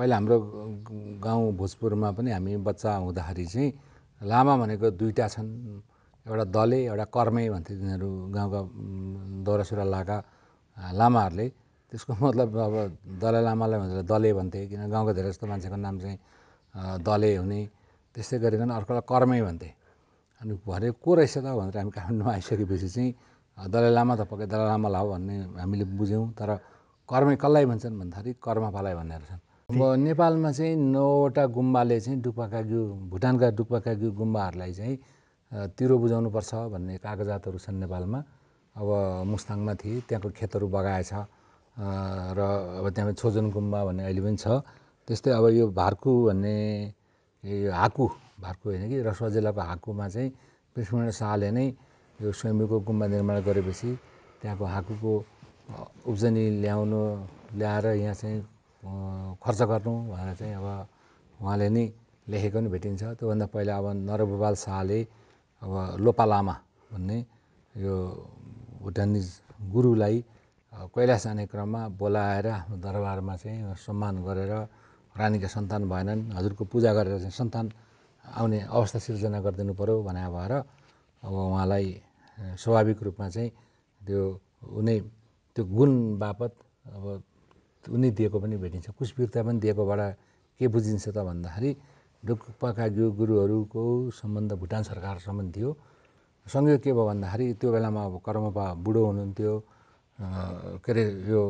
पहिला हाम्रो गाउँ भोजपुरमा पनि हामी बच्चा हुँदाखेरि चाहिँ लामा भनेको दुईवटा छन् एउटा दले एउटा कर्मै भन्थे तिनीहरू गाउँका दौरा सुरुवाल लगाएका लामाहरूले त्यसको मतलब अब दलाई लामालाई भनेर दले भन्थे किन गाउँको धेरै जस्तो मान्छेको नाम चाहिँ दले हुने त्यस्तै गरिकन अर्कोलाई कर्मै भन्थे अनि भरे को रहेछ त भनेर हामी काठमाडौँमा आइसकेपछि चाहिँ दलाई लामा त पक्कै दलाई लामा हो भन्ने हामीले बुझ्यौँ तर कर्मै कसलाई भन्छन् भन्दाखेरि कर्मफालाई भनेर छन् अब नेपालमा चाहिँ नौवटा गुम्बाले चाहिँ डुक्पाकाग्यू भुटानका डुक्पाकाग्यू गुम्बाहरूलाई चाहिँ तिरो बुझाउनुपर्छ भन्ने कागजातहरू छन् नेपालमा अब मुस्ताङमा थिए त्यहाँको खेतहरू बगाएछ र अब त्यहाँ छोजन गुम्बा भन्ने अहिले पनि छ त्यस्तै अब यो भार्कु भन्ने यो हाकु भार्कु होइन कि रसुवा जिल्लाको हाकुमा चाहिँ पृष्ठमणि शाहले नै यो स्वयम्भूको गुम्बा निर्माण गरेपछि त्यहाँको हाकुको उब्जनी ल्याउनु ल्याएर यहाँ चाहिँ खर्च गर्नु भनेर चाहिँ अब उहाँले नै लेखेको नि भेटिन्छ त्योभन्दा पहिला अब नरभुपाल शाहले अब लोपा लामा भन्ने यो भुटानिज गुरुलाई कैलाश जाने क्रममा बोलाएर आफ्नो दरबारमा चाहिँ सम्मान गरेर रानीका सन्तान भएनन् हजुरको पूजा गरेर चाहिँ सन्तान आउने अवस्था सिर्जना गरिदिनु पऱ्यो भनेर भएर अब उहाँलाई स्वाभाविक रूपमा चाहिँ त्यो उनी त्यो गुण बापत अब उनी दिएको पनि भेटिन्छ पुष्पीरता पनि दिएकोबाट के बुझिन्छ त भन्दाखेरि डुक्पाका गुरुहरूको सम्बन्ध भुटान सरकारसम्म थियो सँगै के भयो भन्दाखेरि त्यो बेलामा अब कर्मपा बुढो हुनुहुन्थ्यो के अरे यो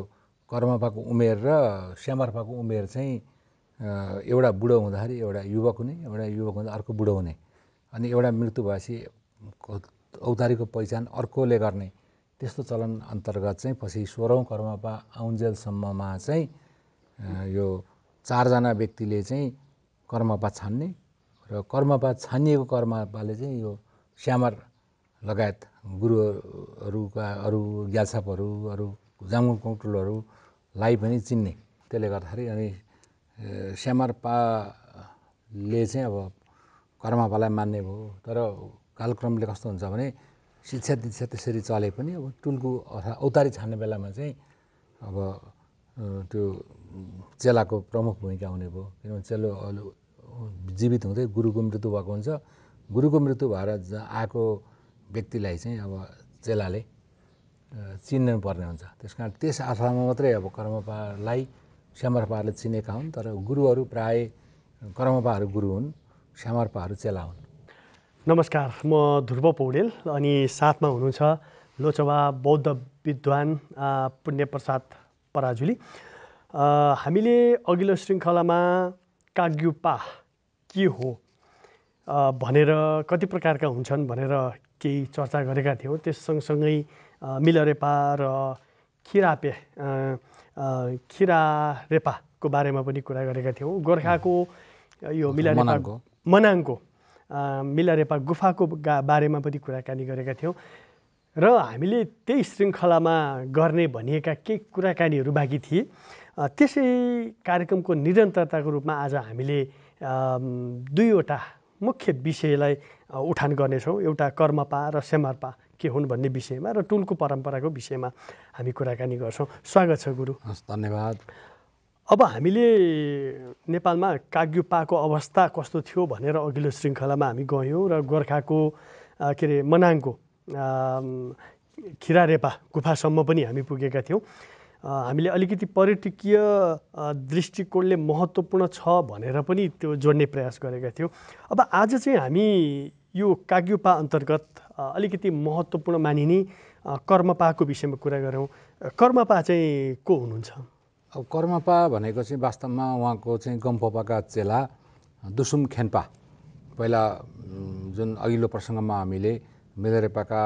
कर्मपाको उमेर र श्यामर्पाको उमेर चाहिँ एउटा बुढो हुँदाखेरि एउटा युवक हुने एउटा युवक हुँदा अर्को बुढो हुने अनि एउटा मृत्यु भएपछि औतारीको पहिचान अर्कोले गर्ने त्यस्तो चलन अन्तर्गत चाहिँ पछि सोह्रौँ कर्मपा आउन्जेलसम्ममा चाहिँ यो चारजना व्यक्तिले चाहिँ कर्मपा छान्ने र कर्मपा छानिएको कर्मपाले चाहिँ यो स्यामर लगायत गुरुहरूका अरू ग्यासपहरू अरू जाङ्गु कौटुलहरूलाई पनि चिन्ने त्यसले गर्दाखेरि अनि पाले चाहिँ अब कर्मपालाई मान्ने भयो तर कालक्रमले कस्तो हुन्छ भने शिक्षा दीक्षा त्यसरी चले पनि अब टुल्कु अथवा औतारी छान्ने बेलामा चाहिँ अब त्यो चेलाको प्रमुख भूमिका हुने भयो किनभने चेलो जीवित हुँदै गुरुको मृत्यु भएको हुन्छ गुरुको मृत्यु भएर आएको व्यक्तिलाई चाहिँ अब चेलाले चिन्नुपर्ने पर्ने हुन्छ त्यस कारण त्यस अर्थमा मात्रै अब कर्मपालाई श्यामर्पाहरूले चिनेका हुन् तर गुरुहरू प्राय कर्मपाहरू गुरु हुन् श्यामर्पाहरू चेला हुन् नमस्कार म ध्रुव पौडेल अनि साथमा हुनुहुन्छ लोचवा बौद्ध विद्वान पुण्यप्रसाद पराजुली हामीले अघिल्लो श्रृङ्खलामा काग्युपा के हो भनेर कति प्रकारका हुन्छन् भनेर केही चर्चा गरेका थियौँ त्यस सँगसँगै मिलरेपा र खिरापे खिरारेपाको बारेमा पनि कुरा गरेका थियौँ गोर्खाको यो मिलरेपा मनाङको मिलारेपा गुफाको बारेमा पनि कुराकानी गरेका थियौँ र हामीले त्यही श्रृङ्खलामा गर्ने भनिएका केही कुराकानीहरू बाँकी थिए त्यसै कार्यक्रमको निरन्तरताको रूपमा आज हामीले दुईवटा मुख्य विषयलाई उठान गर्नेछौँ एउटा कर्मपा र सेमर्पा के हुन् भन्ने विषयमा र टुलको परम्पराको विषयमा हामी कुराकानी गर्छौँ स्वागत छ गुरु हस् धन्यवाद अब हामीले नेपालमा काग्युपाको अवस्था कस्तो थियो भनेर अघिल्लो श्रृङ्खलामा हामी गयौँ र गोर्खाको के अरे मनाङको खिरारेपा गुफासम्म पनि हामी पुगेका थियौँ हामीले अलिकति पर्यटकीय दृष्टिकोणले महत्त्वपूर्ण छ भनेर पनि त्यो जोड्ने प्रयास गरेका थियौँ अब आज चाहिँ हामी यो काग्युपा अन्तर्गत अलिकति महत्त्वपूर्ण मानिने कर्मपाको विषयमा कुरा गरौँ कर्मपा चाहिँ को हुनुहुन्छ अब कर्मपा भनेको चाहिँ वास्तवमा उहाँको चाहिँ गम्फोपाका चेला दुसुम खेन्पा पहिला जुन अघिल्लो प्रसङ्गमा हामीले मेदरेपाका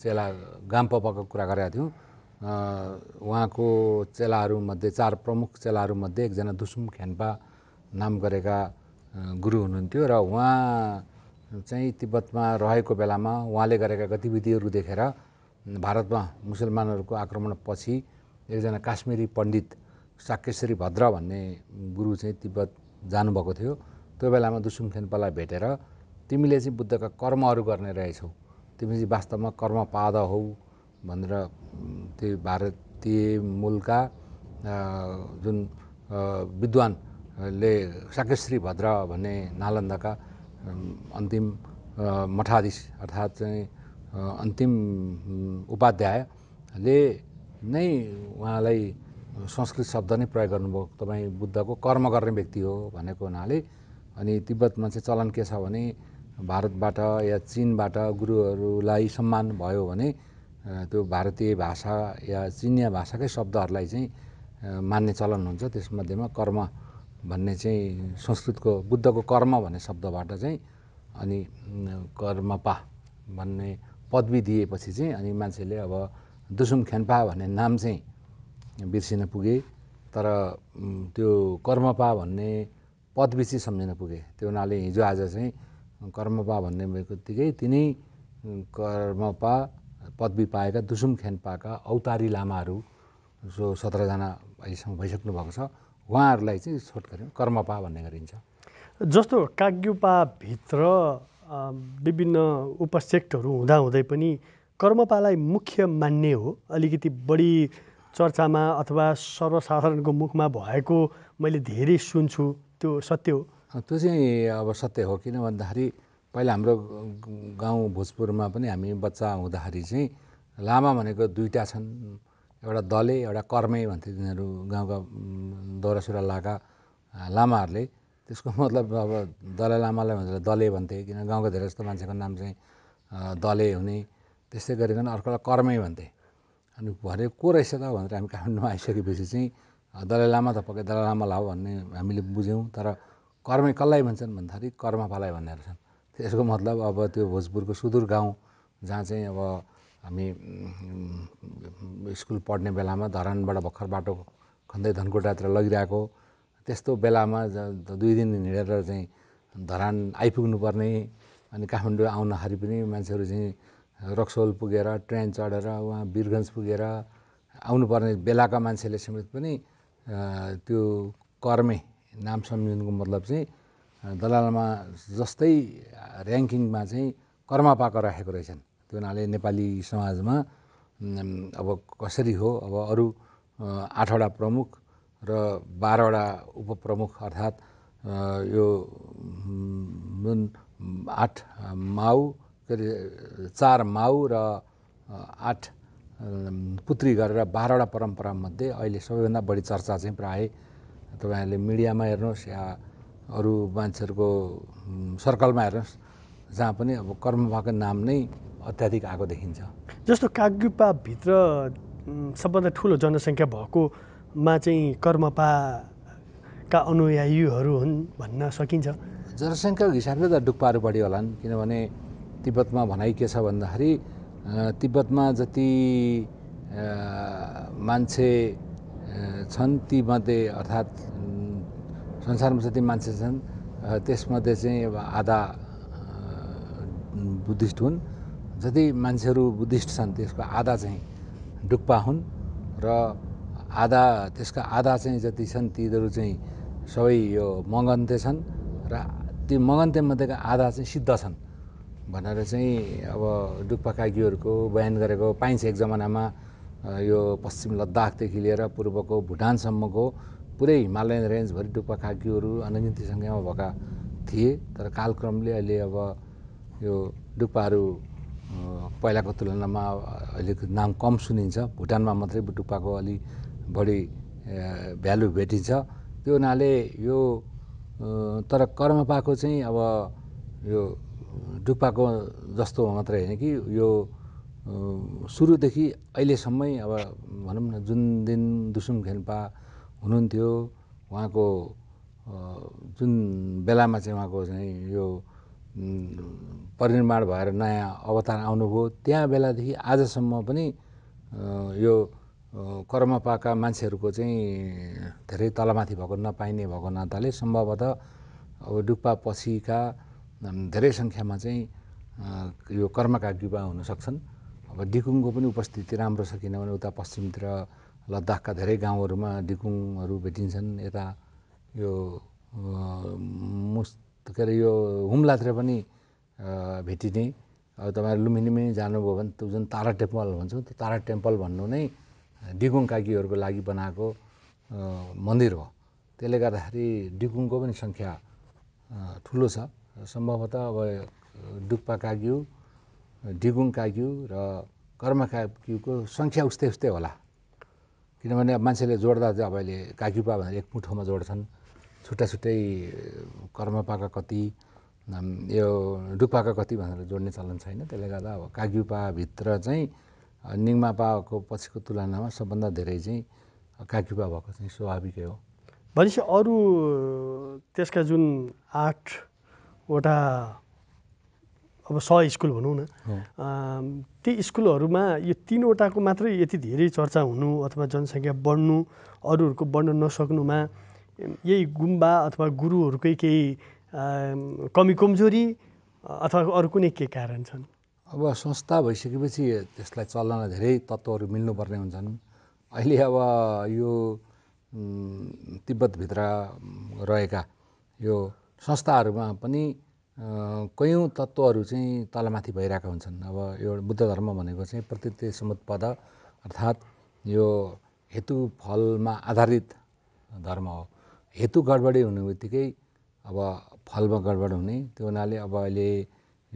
चेला गाम्पापाको कुरा गरेका थियौँ उहाँको चेलाहरूमध्ये चार प्रमुख चेलाहरूमध्ये एकजना दुसुम खेन्पा नाम गरेका गुरु हुनुहुन्थ्यो र उहाँ चाहिँ तिब्बतमा रहेको बेलामा उहाँले गरेका गतिविधिहरू देखेर भारतमा मुसलमानहरूको आक्रमणपछि एकजना काश्मीरी पण्डित साकेश्वरी भद्र भन्ने गुरु चाहिँ तिब्बत जानुभएको थियो त्यो बेलामा दुसुम खेन्पालाई भेटेर तिमीले चाहिँ बुद्धका कर्महरू गर्ने रहेछौ तिमी चाहिँ वास्तवमा कर्म पाद हौ भनेर त्यो भारतीय मूलका जुन विद्वानले साकेश्री भद्र भन्ने नालन्दाका अन्तिम मठाधीश अर्थात् चाहिँ अन्तिम उपाध्यायले नै उहाँलाई संस्कृत शब्द नै प्रयोग गर्नुभयो तपाईँ बुद्धको कर्म गर्ने व्यक्ति हो भनेको हुनाले अनि तिब्बतमा चाहिँ चलन के छ भने भारतबाट या चिनबाट गुरुहरूलाई सम्मान भयो भने त्यो भारतीय भाषा या चिनिया भाषाकै शब्दहरूलाई चाहिँ मान्ने चलन हुन्छ त्यसमध्येमा कर्म भन्ने चाहिँ संस्कृतको बुद्धको कर्म भन्ने शब्दबाट चाहिँ अनि कर्मपा भन्ने पदवी दिएपछि चाहिँ अनि मान्छेले अब दुसुम खेन्पा भन्ने नाम चाहिँ बिर्सिन पुगे तर त्यो कर्मपा भन्ने पद बिर्सी सम्झिन पुगेँ त्यो हुनाले हिजो आज चाहिँ कर्मपा भन्ने बित्तिकै तिनै कर्मपा पदवी पाएका दुसुम खेनपाका औतारी लामाहरू जो सत्रजना अहिलेसम्म भइसक्नु भएको छ उहाँहरूलाई चाहिँ छोट गऱ्यो कर्मपा भन्ने गरिन्छ जस्तो काग्युपाभित्र विभिन्न उपसेक्टहरू हुँदाहुँदै पनि कर्मपालाई मुख्य मान्ने हो अलिकति बढी चर्चामा अथवा सर्वसाधारणको मुखमा भएको मैले धेरै सुन्छु त्यो सत्य हो त्यो चाहिँ अब सत्य हो किन भन्दाखेरि पहिला हाम्रो गाउँ भोजपुरमा पनि हामी बच्चा हुँदाखेरि चाहिँ लामा भनेको दुईवटा छन् एउटा दले एउटा कर्मे भन्थे तिनीहरू गाउँका दौरा सुरुवाल लगाएका लामाहरूले त्यसको मतलब अब दलै लामालाई भनेर दले भन्थे किन गाउँको धेरै जस्तो मान्छेको नाम चाहिँ दले हुने त्यस्तै गरिकन अर्कोलाई कर्मै भन्थे अनि भरे को रहेछ त भनेर हामी काठमाडौँमा आइसकेपछि चाहिँ दलाई लामा त पक्कै दलाई लामा लाओ भन्ने हामीले बुझ्यौँ तर कर्मे कसलाई भन्छन् भन्दाखेरि कर्मफालाई भन्ने रहेछन् त्यसको मतलब अब त्यो भोजपुरको सुदूर गाउँ जहाँ चाहिँ अब हामी स्कुल पढ्ने बेलामा धरानबाट भर्खर बाटो खन्दै धनकुटातिर लगिरहेको त्यस्तो बेलामा दुई दिन हिँडेर चाहिँ धरान आइपुग्नुपर्ने अनि काठमाडौँ आउँदाखेरि पनि मान्छेहरू चाहिँ रक्सोल पुगेर ट्रेन चढेर वहाँ वीरगन्ज पुगेर आउनुपर्ने बेलाका मान्छेले समेत पनि त्यो कर्मे नाम सम्झिनुको मतलब चाहिँ दलालमा जस्तै ऱ्याङ्किङमा चाहिँ कर्म पाएको राखेको रहेछन् त्यो हुनाले नेपाली समाजमा अब कसरी हो अब अरू आठवटा प्रमुख र बाह्रवटा उपप्रमुख अर्थात् यो जुन आठ माउ के अरे चार माउ र आठ पुत्री गरेर बाह्रवटा परम्परामध्ये अहिले सबैभन्दा बढी चर्चा चाहिँ प्राय तपाईँहरूले मिडियामा हेर्नुहोस् या अरू मान्छेहरूको सर्कलमा हेर्नुहोस् जहाँ पनि अब भएको नाम नै अत्याधिक आएको देखिन्छ जस्तो कागपाभित्र सबभन्दा ठुलो जनसङ्ख्या भएकोमा चाहिँ कर्मपाका अनुयायीहरू हुन् भन्न सकिन्छ जनसङ्ख्याको हिसाबले त डुक्पाहरू बढी होलान् किनभने तिब्बतमा भनाइ के छ भन्दाखेरि तिब्बतमा जति मान्छे छन् तीमध्ये अर्थात् संसारमा जति मान्छे छन् त्यसमध्ये चाहिँ अब आधा बुद्धिस्ट हुन् जति मान्छेहरू बुद्धिस्ट छन् त्यसको आधा चाहिँ डुक्पा हुन् र आधा त्यसका आधा चाहिँ जति छन् तिनीहरू चाहिँ सबै यो मगन्ते छन् र ती मगन्ते मध्येका आधा चाहिँ सिद्ध छन् भनेर चाहिँ अब डुक्पा कागीहरूको बयान गरेको पाइन्छ एक जमानामा यो पश्चिम लद्दाखदेखि लिएर पूर्वको भुटानसम्मको पुरै हिमालयन रेन्जभरि डुक्पा कागीहरू अनगिन्ती सङ्ख्यामा भएका थिए तर कालक्रमले अहिले अब यो डुक्पाहरू पहिलाको तुलनामा अहिले नाम कम सुनिन्छ भुटानमा मात्रै डुक्पाको अलि बढी भ्यालु भेटिन्छ त्यो हुनाले यो तर कर्मपाको चाहिँ अब यो डुक्पाको जस्तो मात्रै होइन कि यो सुरुदेखि अहिलेसम्मै अब भनौँ न जुन दिन दुसुम खेन्पा हुनुहुन्थ्यो उहाँको जुन बेलामा चाहिँ उहाँको चाहिँ यो परिनिर्माण भएर नयाँ अवतार आउनुभयो त्यहाँ बेलादेखि आजसम्म पनि यो कर्मपाका मान्छेहरूको चाहिँ धेरै तलमाथि भएको नपाइने भएको नाताले सम्भवतः अब डुक्पा पछिका धेरै सङ्ख्यामा चाहिँ यो कर्मकाण्ड युवा हुन सक्छन् अब डिकुङको पनि उपस्थिति राम्रो छ किनभने उता पश्चिमतिर लद्दाखका धेरै गाउँहरूमा डिकुङहरू भेटिन्छन् यता यो मुस् के अरे यो हुम्लातिर पनि भेटिने अब तपाईँहरू पनि जानुभयो भने त्यो जुन तारा टेम्पल भन्छौँ त्यो तारा टेम्पल भन्नु नै डिकुङ कागीहरूको लागि बनाएको मन्दिर हो त्यसले गर्दाखेरि डिकुङको पनि सङ्ख्या ठुलो छ सम्भवतः अब डुक्पा काग्यु डिगुङ काग्यु र कर्म काग्युको सङ्ख्या उस्तै उस्तै होला किनभने अब मान्छेले जोड्दा चाहिँ अब अहिले काग्युपा भनेर एक मुठोमा जोड्छन् छुट्टा छुट्टै कर्मपाका कति यो डुक्पाका कति भनेर जोड्ने चलन छैन त्यसले गर्दा अब काग्युपाभित्र चाहिँ निङ्मापाको पछिको तुलनामा सबभन्दा धेरै चाहिँ काग्युपा भएको चाहिँ स्वाभाविकै हो भनेपछि अरू त्यसका जुन आठ वटा अब स स्कुल भनौँ न ती स्कुलहरूमा यो तिनवटाको मात्रै यति धेरै चर्चा हुनु अथवा जनसङ्ख्या बढ्नु अरूहरूको बढ्न नसक्नुमा यही गुम्बा अथवा गुरुहरूकै केही कमी कमजोरी अथवा अरू कुनै के कारण छन् अब संस्था भइसकेपछि त्यसलाई चल्न धेरै तत्त्वहरू मिल्नुपर्ने हुन्छन् अहिले अब यो तिब्बतभित्र रहेका यो संस्थाहरूमा पनि कयौँ तत्त्वहरू चाहिँ तलमाथि भइरहेका हुन्छन् अब यो बुद्ध धर्म भनेको चाहिँ प्रकृति समुत्पद अर्थात् यो हेतु फलमा आधारित धर्म हो हेतु गडबडी हुने बित्तिकै अब फलमा गडबड हुने त्यो हुनाले अब अहिले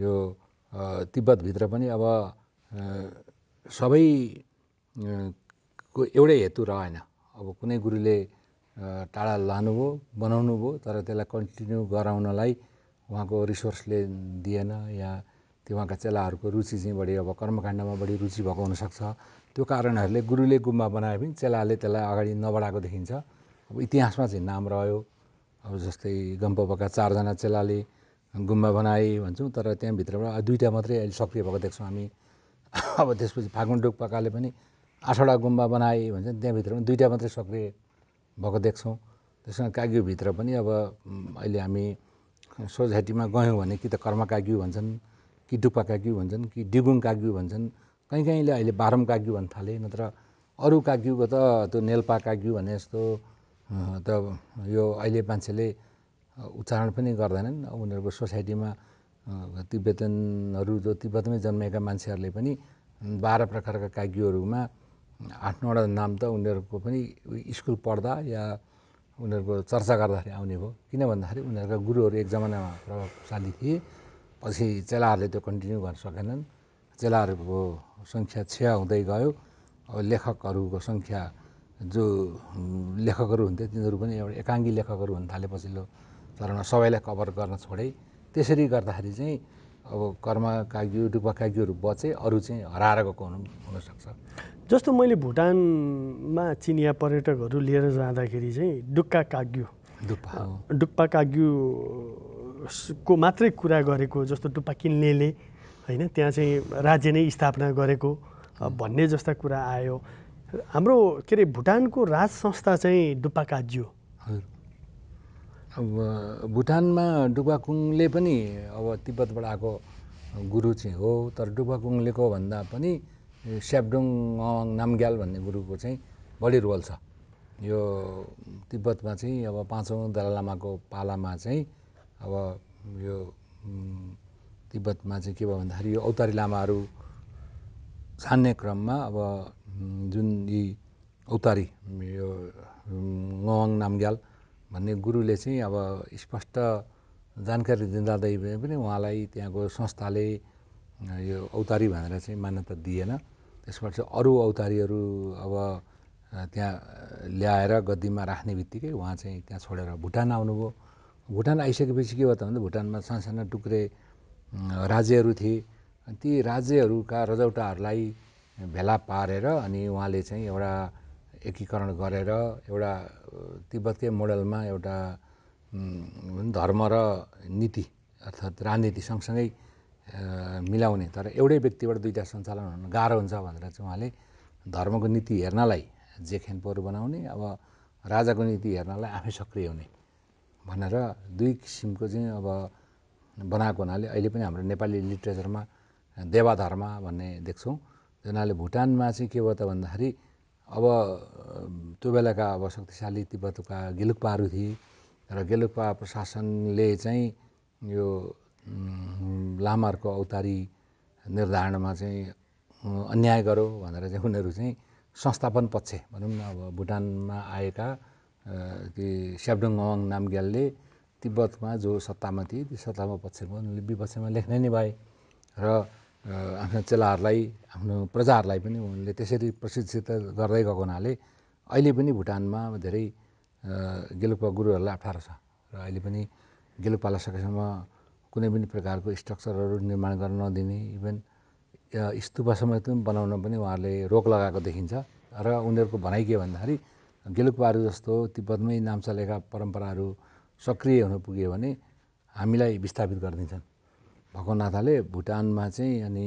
यो तिब्बतभित्र पनि अब सबैको एउटै हेतु रहेन अब कुनै गुरुले टाढा लानुभयो बनाउनु भयो तर त्यसलाई कन्टिन्यू गराउनलाई उहाँको रिसोर्सले दिएन या त्यो उहाँका चेलाहरूको रुचि चाहिँ बढी अब कर्मकाण्डमा बढी रुचि भएको हुनसक्छ त्यो कारणहरूले गुरुले गुम्बा बनाए पनि चेलाले त्यसलाई अगाडि नबढाएको देखिन्छ अब इतिहासमा चाहिँ नाम रह्यो अब जस्तै गम्पाका चारजना चेलाले गुम्बा बनाए भन्छौँ तर त्यहाँभित्रबाट दुईवटा मात्रै अहिले सक्रिय भएको देख्छौँ हामी अब त्यसपछि फागुन डुक्पाकाले पनि आठवटा गुम्बा बनाए भन्छ त्यहाँभित्र पनि दुईवटा मात्रै सक्रिय भएको देख्छौँ त्यसमा काग्युभित्र पनि अब अहिले हामी सोसाइटीमा गयौँ भने कि त कर्म काग्यू भन्छन् कि डुक्पा काग्यु भन्छन् कि डिगुङ काग्यु भन्छन् कहीँ कहीँले अहिले बाह्रौँ काग्यु भन्न थाले नत्र अरू काग्युको त त्यो नेल्पा काग्यु भने जस्तो त यो अहिले मान्छेले उच्चारण पनि गर्दैनन् उनीहरूको सोसाइटीमा तिब्बतनहरू जो तिब्बतमै जन्मेका मान्छेहरूले पनि बाह्र प्रकारका काग्युहरूमा आठ नौवटा नाम त उनीहरूको पनि स्कुल पढ्दा या उनीहरूको चर्चा गर्दाखेरि आउने भयो किन भन्दाखेरि उनीहरूका गुरुहरू एक जमानामा प्रभावशाली थिए पछि चेलाहरूले त्यो कन्टिन्यू गर्न सकेनन् चेलाहरूको सङ्ख्या छ हुँदै गयो अब लेखकहरूको सङ्ख्या जो लेखकहरू हुन्थे तिनीहरू पनि एउटा एकाङ्गी लेखकहरू हुन थाले पछिल्लो चरणमा सबैलाई कभर गर्न छोडे त्यसरी गर्दाखेरि चाहिँ अब कर्मा काग्यू डुक्पा काग्यूहरू बचे अरू चाहिँ हराएर गएको हुनसक्छ जस्तो मैले भुटानमा चिनिया पर्यटकहरू लिएर जाँदाखेरि चाहिँ डुक्का काग्यु डुप्पा डुक्पा काग्युको मात्रै कुरा गरेको जस्तो डुप्पा किन्नेले होइन त्यहाँ चाहिँ राज्य नै स्थापना गरेको भन्ने जस्ता कुरा आयो हाम्रो के अरे भुटानको राज संस्था चाहिँ डुप्पा काज्यू अब भुटानमा डुबाकुङले पनि अब तिब्बतबाट आएको गुरु चाहिँ हो तर डुबाकुङलेको भन्दा पनि स्याब्डुङ अवाङ नामग्याल भन्ने गुरुको चाहिँ बढी रोल छ यो तिब्बतमा चाहिँ अब पाँचौँ दला लामाको पालामा चाहिँ अब यो तिब्बतमा चाहिँ के भयो भन्दाखेरि यो औतारी लामाहरू छान्ने क्रममा अब जुन यी औतारी यो नवाङ नामग्याल भन्ने गुरुले चाहिँ अब स्पष्ट जानकारी दिँदै पनि उहाँलाई त्यहाँको संस्थाले यो औतारी भनेर चाहिँ मान्यता दिएन त्यसबाट चाहिँ अरू औतारीहरू अब त्यहाँ ल्याएर गद्दीमा राख्ने बित्तिकै उहाँ चाहिँ त्यहाँ छोडेर भुटान आउनुभयो भुटान आइसकेपछि के हो त भन्दा भुटानमा सानसाना टुक्रे राज्यहरू थिए ती राज्यहरूका रजौटाहरूलाई भेला पारेर अनि उहाँले चाहिँ एउटा एकीकरण गरेर एउटा तिब्बतीय मोडलमा एउटा धर्म र नीति अर्थात् राजनीति सँगसँगै मिलाउने तर एउटै व्यक्तिबाट दुईवटा सञ्चालन हुन गाह्रो हुन्छ भनेर चाहिँ उहाँले धर्मको नीति हेर्नलाई जेखेनपोहरू बनाउने अब राजाको नीति हेर्नलाई आफै सक्रिय हुने भनेर दुई किसिमको चाहिँ अब बनाएको हुनाले अहिले पनि हाम्रो नेपाली लिट्रेचरमा देवाधर्म भन्ने देख्छौँ हुनाले भुटानमा चाहिँ के भयो त भन्दाखेरि अब त्यो बेलाका अब शक्तिशाली तिब्बतका गेलुक्पाहरू थिए र गेलुक्पा प्रशासनले चाहिँ यो लामाहरूको अवतारी निर्धारणमा चाहिँ अन्याय गर्यो भनेर चाहिँ उनीहरू चाहिँ संस्थापन पक्ष भनौँ न अब भुटानमा आएका ती स्याब्डुङ अवाङ नामग्यालले तिब्बतमा जो सत्तामा थिए त्यो सत्तामा पक्षमा उनले विपक्षमा लेख्नै नै भए र आफ्ना चेलाहरूलाई आफ्नो प्रजाहरूलाई पनि उनले त्यसरी प्रशिक्षित गर्दै गएको हुनाले अहिले पनि भुटानमा धेरै गेलुपा गुरुहरूलाई अप्ठ्यारो छ र अहिले पनि गेलुपालाई सकेसम्म कुनै पनि प्रकारको स्ट्रक्चरहरू निर्माण गर्न नदिने इभन स्तुपा समेत पनि बनाउन पनि उहाँहरूले रोक लगाएको देखिन्छ र उनीहरूको भनाइ के भन्दाखेरि गेलुपाहरू जस्तो तिब्बतमै नाम चलेका परम्पराहरू सक्रिय हुन पुग्यो भने हामीलाई विस्थापित गरिदिन्छन् भएको नाताले भुटानमा चाहिँ अनि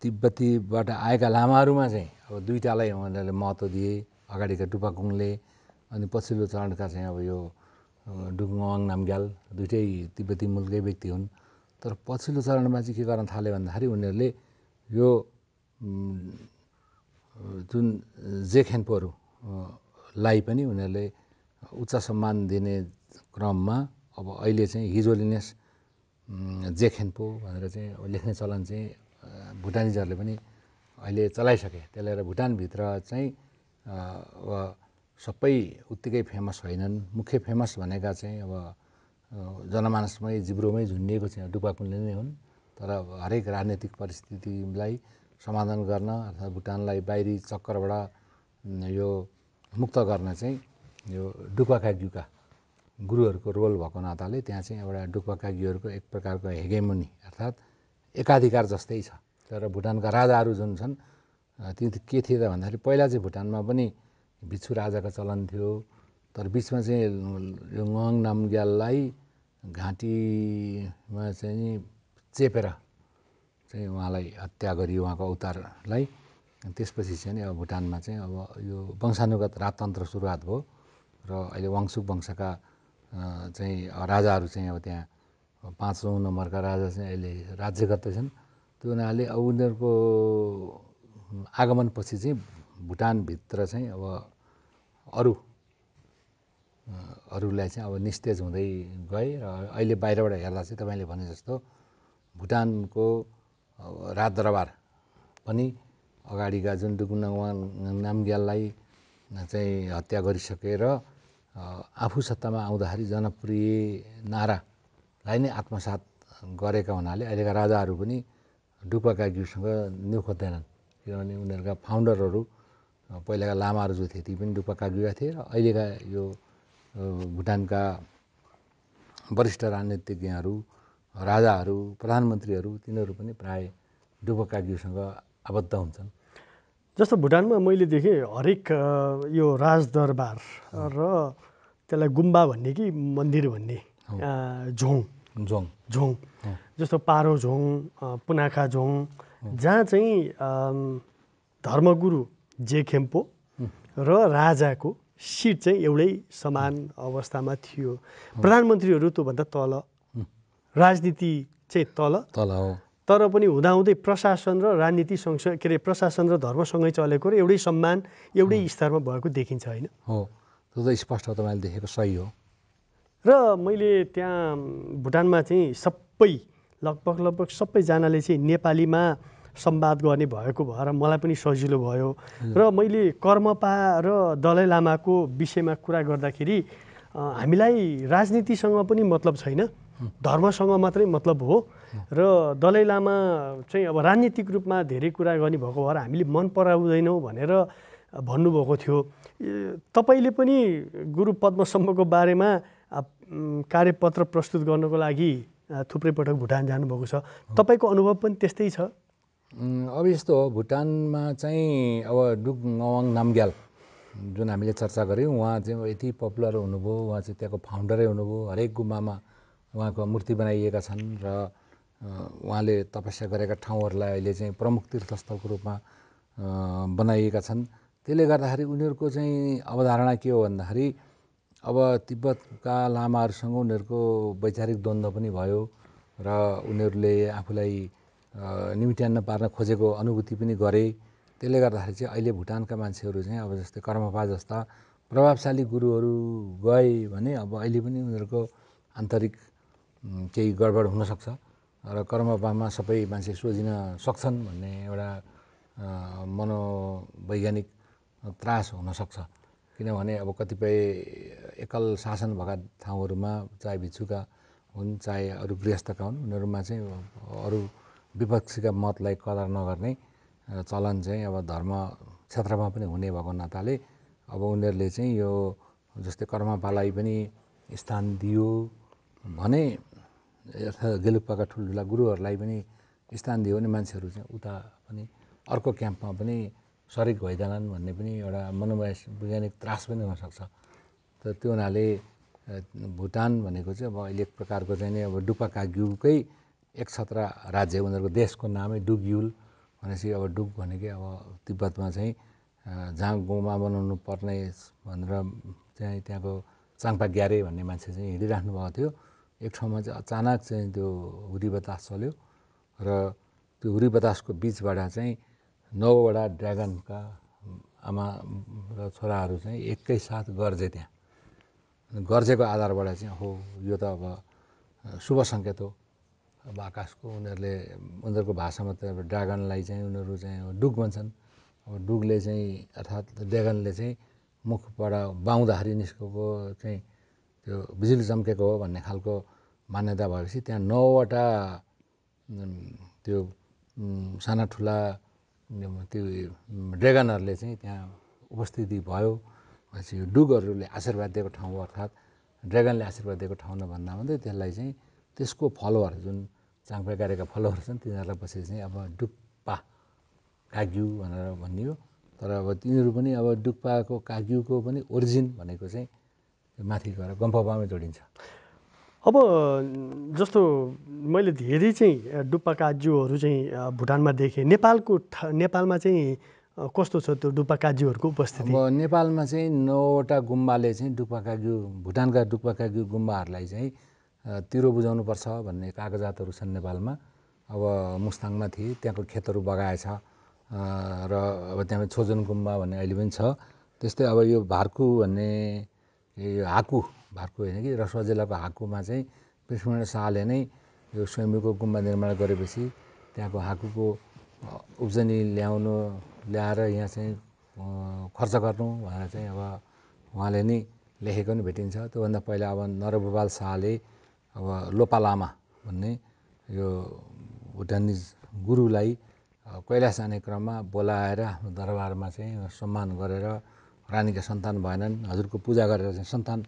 तिब्बतीबाट आएका लामाहरूमा चाहिँ अब दुईवटालाई उनीहरूले महत्त्व दिए अगाडिका टुपाकुङले अनि पछिल्लो चरणका चाहिँ अब यो डुगुवाङ नामग्याल दुइटै तिब्बती मूलकै व्यक्ति हुन् तर पछिल्लो चरणमा चाहिँ के गर्न थाले भन्दाखेरि उनीहरूले यो जुन जेखेन्पोहरूलाई पनि उनीहरूले उच्च सम्मान दिने क्रममा अब अहिले चाहिँ हिजोलिनेस जेखेन्पो भनेर चाहिँ लेख्ने चलन चाहिँ भुटानिजहरूले पनि अहिले चलाइसके त्यसले गर्दा भुटानभित्र चाहिँ अब सबै उत्तिकै फेमस होइनन् मुख्य फेमस भनेका चाहिँ अब जनमानसमै जिब्रोमै झुन्डिएको चाहिँ डुक्पा नै हुन् तर हरेक राजनैतिक परिस्थितिलाई समाधान गर्न अर्थात् भुटानलाई बाहिरी चक्करबाट यो मुक्त गर्न चाहिँ यो डुपाका ग्युका गुरुहरूको रोल भएको नाताले त्यहाँ चाहिँ एउटा डुक्पाका गिहरूको एक प्रकारको हेगेमुनि अर्थात् एकाधिकार जस्तै छ तर भुटानका राजाहरू जुन छन् त्यो के थिए त भन्दाखेरि पहिला चाहिँ भुटानमा पनि भिक्षु राजाको चलन थियो तर बिचमा चाहिँ यो मङ नामग्याललाई घाँटीमा चाहिँ चेपेर चाहिँ उहाँलाई हत्या गरियो उहाँको अवतारलाई त्यसपछि चाहिँ नि अब भुटानमा चाहिँ अब यो वंशानुगत राजतन्त्र सुरुवात भयो र अहिले वाङसुक वंशका चाहिँ राजाहरू चाहिँ अब त्यहाँ पाँचौँ नम्बरका राजा चाहिँ अहिले राज्य गर्दैछन् त्यो हुनाले अब उनीहरूको आगमनपछि चाहिँ भुटानभित्र चाहिँ अब अरू अरूलाई चाहिँ अब निस्तेज हुँदै गए र अहिले बाहिरबाट हेर्दा चाहिँ तपाईँले भने जस्तो भुटानको राजदरबार पनि अगाडिका जुन डुगु नाम्ग्याललाई चाहिँ हत्या गरिसकेर आफू सत्तामा आउँदाखेरि जनप्रिय नारालाई नै आत्मसात गरेका हुनाले अहिलेका राजाहरू पनि डुक्पाका गीतसँग निखोज्दैनन् खोज्दैनन् किनभने उनीहरूका फाउन्डरहरू पहिलाका लामाहरू जो थिए ती पनि डुपाका गीका थिए र अहिलेका यो भुटानका वरिष्ठ राजनीतिज्ञहरू राजाहरू प्रधानमन्त्रीहरू तिनीहरू पनि प्रायः डुक्पाका गीतसँग आबद्ध हुन्छन् जस्तो भुटानमा मैले देखेँ हरेक यो राजदरबार र त्यसलाई गुम्बा भन्ने कि मन्दिर भन्ने झोङ झोङ झोङ जस्तो पारो झोङ पुनाखा झोङ जहाँ चाहिँ धर्मगुरु जे खेम्पो र राजाको सिट चाहिँ एउटै समान अवस्थामा थियो प्रधानमन्त्रीहरू त्योभन्दा तल राजनीति चाहिँ तल तल हो तर पनि हुँदाहुँदै प्रशासन र राजनीति के अरे प्रशासन र धर्मसँगै चलेको र एउटै सम्मान एउटै स्तरमा भएको देखिन्छ होइन हो त्यो त स्पष्ट तपाईँले देखेको सही हो र मैले त्यहाँ भुटानमा चाहिँ सबै लगभग लगभग सबैजनाले चाहिँ नेपालीमा संवाद गर्ने भएको भएर मलाई पनि सजिलो भयो र मैले कर्मपा र दलै लामाको विषयमा कुरा गर्दाखेरि हामीलाई राजनीतिसँग पनि मतलब छैन धर्मसँग मात्रै मतलब हो र दलै लामा चाहिँ अब राजनीतिक रूपमा धेरै कुरा गर्ने भएको भएर हामीले मन पराउँदैनौँ भनेर भन्नुभएको थियो तपाईँले पनि गुरु पद्मसम्मको बारेमा कार्यपत्र प्रस्तुत गर्नको लागि थुप्रै पटक भुटान जानुभएको छ तपाईँको अनुभव पनि त्यस्तै छ अब यस्तो हो भुटानमा चाहिँ अब डुग नवाङ नामग्याल जुन हामीले चर्चा गऱ्यौँ उहाँ चाहिँ यति पपुलर हुनुभयो उहाँ चाहिँ त्यहाँको फाउन्डरै हुनुभयो हरेक गुम्बामा उहाँको मूर्ति बनाइएका छन् र उहाँले तपस्या गरेका ठाउँहरूलाई अहिले चाहिँ प्रमुख तीर्थस्थलको रूपमा बनाइएका छन् त्यसले गर्दाखेरि उनीहरूको चाहिँ अवधारणा के हो भन्दाखेरि अब तिब्बतका लामाहरूसँग उनीहरूको वैचारिक द्वन्द्व पनि भयो र उनीहरूले आफूलाई निम्त्यान्न पार्न खोजेको अनुभूति पनि गरे त्यसले गर्दाखेरि चाहिँ अहिले भुटानका मान्छेहरू चाहिँ अब जस्तै कर्मपा जस्ता प्रभावशाली गुरुहरू गए भने अब अहिले पनि उनीहरूको आन्तरिक केही गडबड हुनसक्छ र कर्मपामा सबै मान्छे सोझिन सक्छन् भन्ने एउटा मनोवैज्ञानिक त्रास हुनसक्छ किनभने अब कतिपय एकल शासन भएका ठाउँहरूमा चाहे भिक्षुका हुन् चाहे अरू गृहस्थका हुन् उनीहरूमा चाहिँ अरू विपक्षीका मतलाई कदर नगर्ने चलन चाहिँ अब धर्म क्षेत्रमा पनि हुने भएको नाताले अब उनीहरूले चाहिँ यो जस्तै कर्मपालाई पनि स्थान दियो भने अर्थात् गेलुक्पाका ठुल्ठुला गुरुहरूलाई पनि स्थान दियो भने मान्छेहरू चाहिँ उता पनि अर्को क्याम्पमा पनि सरिक भइजालान् भन्ने पनि एउटा वैज्ञानिक त्रास पनि हुनसक्छ त त्यो हुनाले भुटान भनेको चाहिँ अब अहिले एक प्रकारको चाहिँ नि अब डुपाकाग्युकै एक छत्र राज्य उनीहरूको देशको नामै डुग्युल भनेपछि अब डुग भनेकै अब तिब्बतमा चाहिँ जहाँ गाउँमा बनाउनु पर्ने भनेर चाहिँ त्यहाँको चाङपा ग्यारे भन्ने मान्छे चाहिँ हिँडिराख्नु भएको थियो एक ठाउँमा चाहिँ अचानक चाहिँ त्यो हुरी बतास चल्यो र त्यो हुरी बतासको बिचबाट चाहिँ नौवटा ड्रागनका आमा र छोराहरू चाहिँ एकैसाथ गर्जे त्यहाँ गर्जेको आधारबाट चाहिँ हो यो त अब शुभ सङ्केत हो अब आकाशको उनीहरूले उनीहरूको भाषामा त अब ड्रागनलाई चाहिँ उनीहरू चाहिँ डुग भन्छन् अब डुगले चाहिँ अर्थात् ड्रागनले चाहिँ मुखबाट बाहुँदाखेरि निस्केको चाहिँ त्यो बिजुली चम्केको हो भन्ने खालको मान्यता भएपछि त्यहाँ नौवटा त्यो साना ठुला त्यो ड्रेगनहरूले चाहिँ त्यहाँ उपस्थिति भयो भनेपछि यो डुगहरूले आशीर्वाद दिएको ठाउँ हो अर्थात् ड्रेगनले आशीर्वाद दिएको ठाउँ नभन्दा भन्दै त्यसलाई चाहिँ त्यसको फलोहर जुन चाङपा कार्यका फलोहरू छन् तिनीहरूलाई पछि चाहिँ अब डुक्पा काग्यु भनेर भनियो तर अब तिनीहरू पनि अब डुक्पाको काग्युको पनि ओरिजिन भनेको चाहिँ माथि गएर गम्फाबामै जोडिन्छ अब जस्तो मैले धेरै चाहिँ डुप्पा चाहिँ भुटानमा देखेँ नेपालको नेपालमा चाहिँ कस्तो छ त्यो डुप्पा काजुहरूको उपस्थिति अब नेपालमा चाहिँ नौवटा गुम्बाले चाहिँ डुप्पा भुटानका डुप्पा गुम्बाहरूलाई चाहिँ तिरो बुझाउनुपर्छ भन्ने कागजातहरू छन् नेपालमा अब मुस्ताङमा थिए त्यहाँको खेतहरू बगाएछ र अब त्यहाँ छोजन गुम्बा भन्ने अहिले पनि छ त्यस्तै अब यो भार्कु भन्ने यो हाकु भारको होइन कि रसुवा जिल्लाको हाकुमा चाहिँ पृष्पनारायण शाहले नै यो स्वयम्भूको गुम्बा निर्माण गरेपछि त्यहाँको हाकुको उब्जनी ल्याउनु ल्याएर यहाँ चाहिँ खर्च गर्नु भनेर चाहिँ अब उहाँले नै लेखेको पनि भेटिन्छ त्योभन्दा पहिला अब नरभूपाल शाहले अब लोपा लामा भन्ने यो भुटानिज गुरुलाई कैलाश जाने क्रममा बोलाएर आफ्नो दरबारमा चाहिँ सम्मान गरेर रानीका सन्तान भएनन् हजुरको पूजा गरेर चाहिँ सन्तान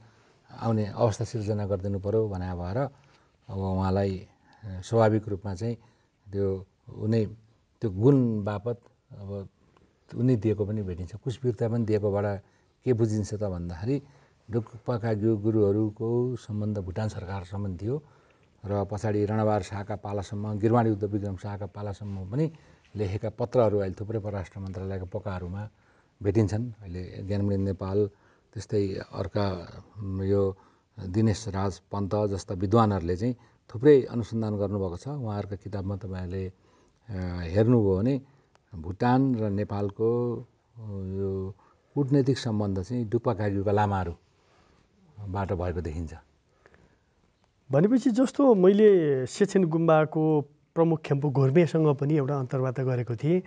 आउने अवस्था सिर्जना गरिदिनु पऱ्यो भनेर भएर अब उहाँलाई स्वाभाविक रूपमा चाहिँ त्यो उनै त्यो गुण बापत अब उनी दिएको पनि भेटिन्छ कुशवीरता पनि दिएकोबाट के बुझिन्छ त भन्दाखेरि डुक्पाका गुरुहरूको सम्बन्ध भुटान सरकारसम्म थियो र पछाडि रणबार शाहका पालासम्म गिरवाणी युद्ध विक्रम शाहका पालासम्म पनि लेखेका पत्रहरू अहिले थुप्रै परराष्ट्र मन्त्रालयका पकाहरूमा भेटिन्छन् अहिले ज्ञानमणि नेपाल त्यस्तै अर्का यो दिनेश राज पन्त जस्ता विद्वानहरूले चाहिँ थुप्रै अनुसन्धान गर्नुभएको छ उहाँहरूका किताबमा तपाईँहरूले हेर्नुभयो भने भुटान र नेपालको यो कुटनैतिक सम्बन्ध चाहिँ डुक्पा लामाहरूबाट भएको देखिन्छ भनेपछि जस्तो मैले सेछेन गुम्बाको प्रमुख खेम्पु घोर्मेसँग पनि एउटा अन्तर्वार्ता गरेको थिएँ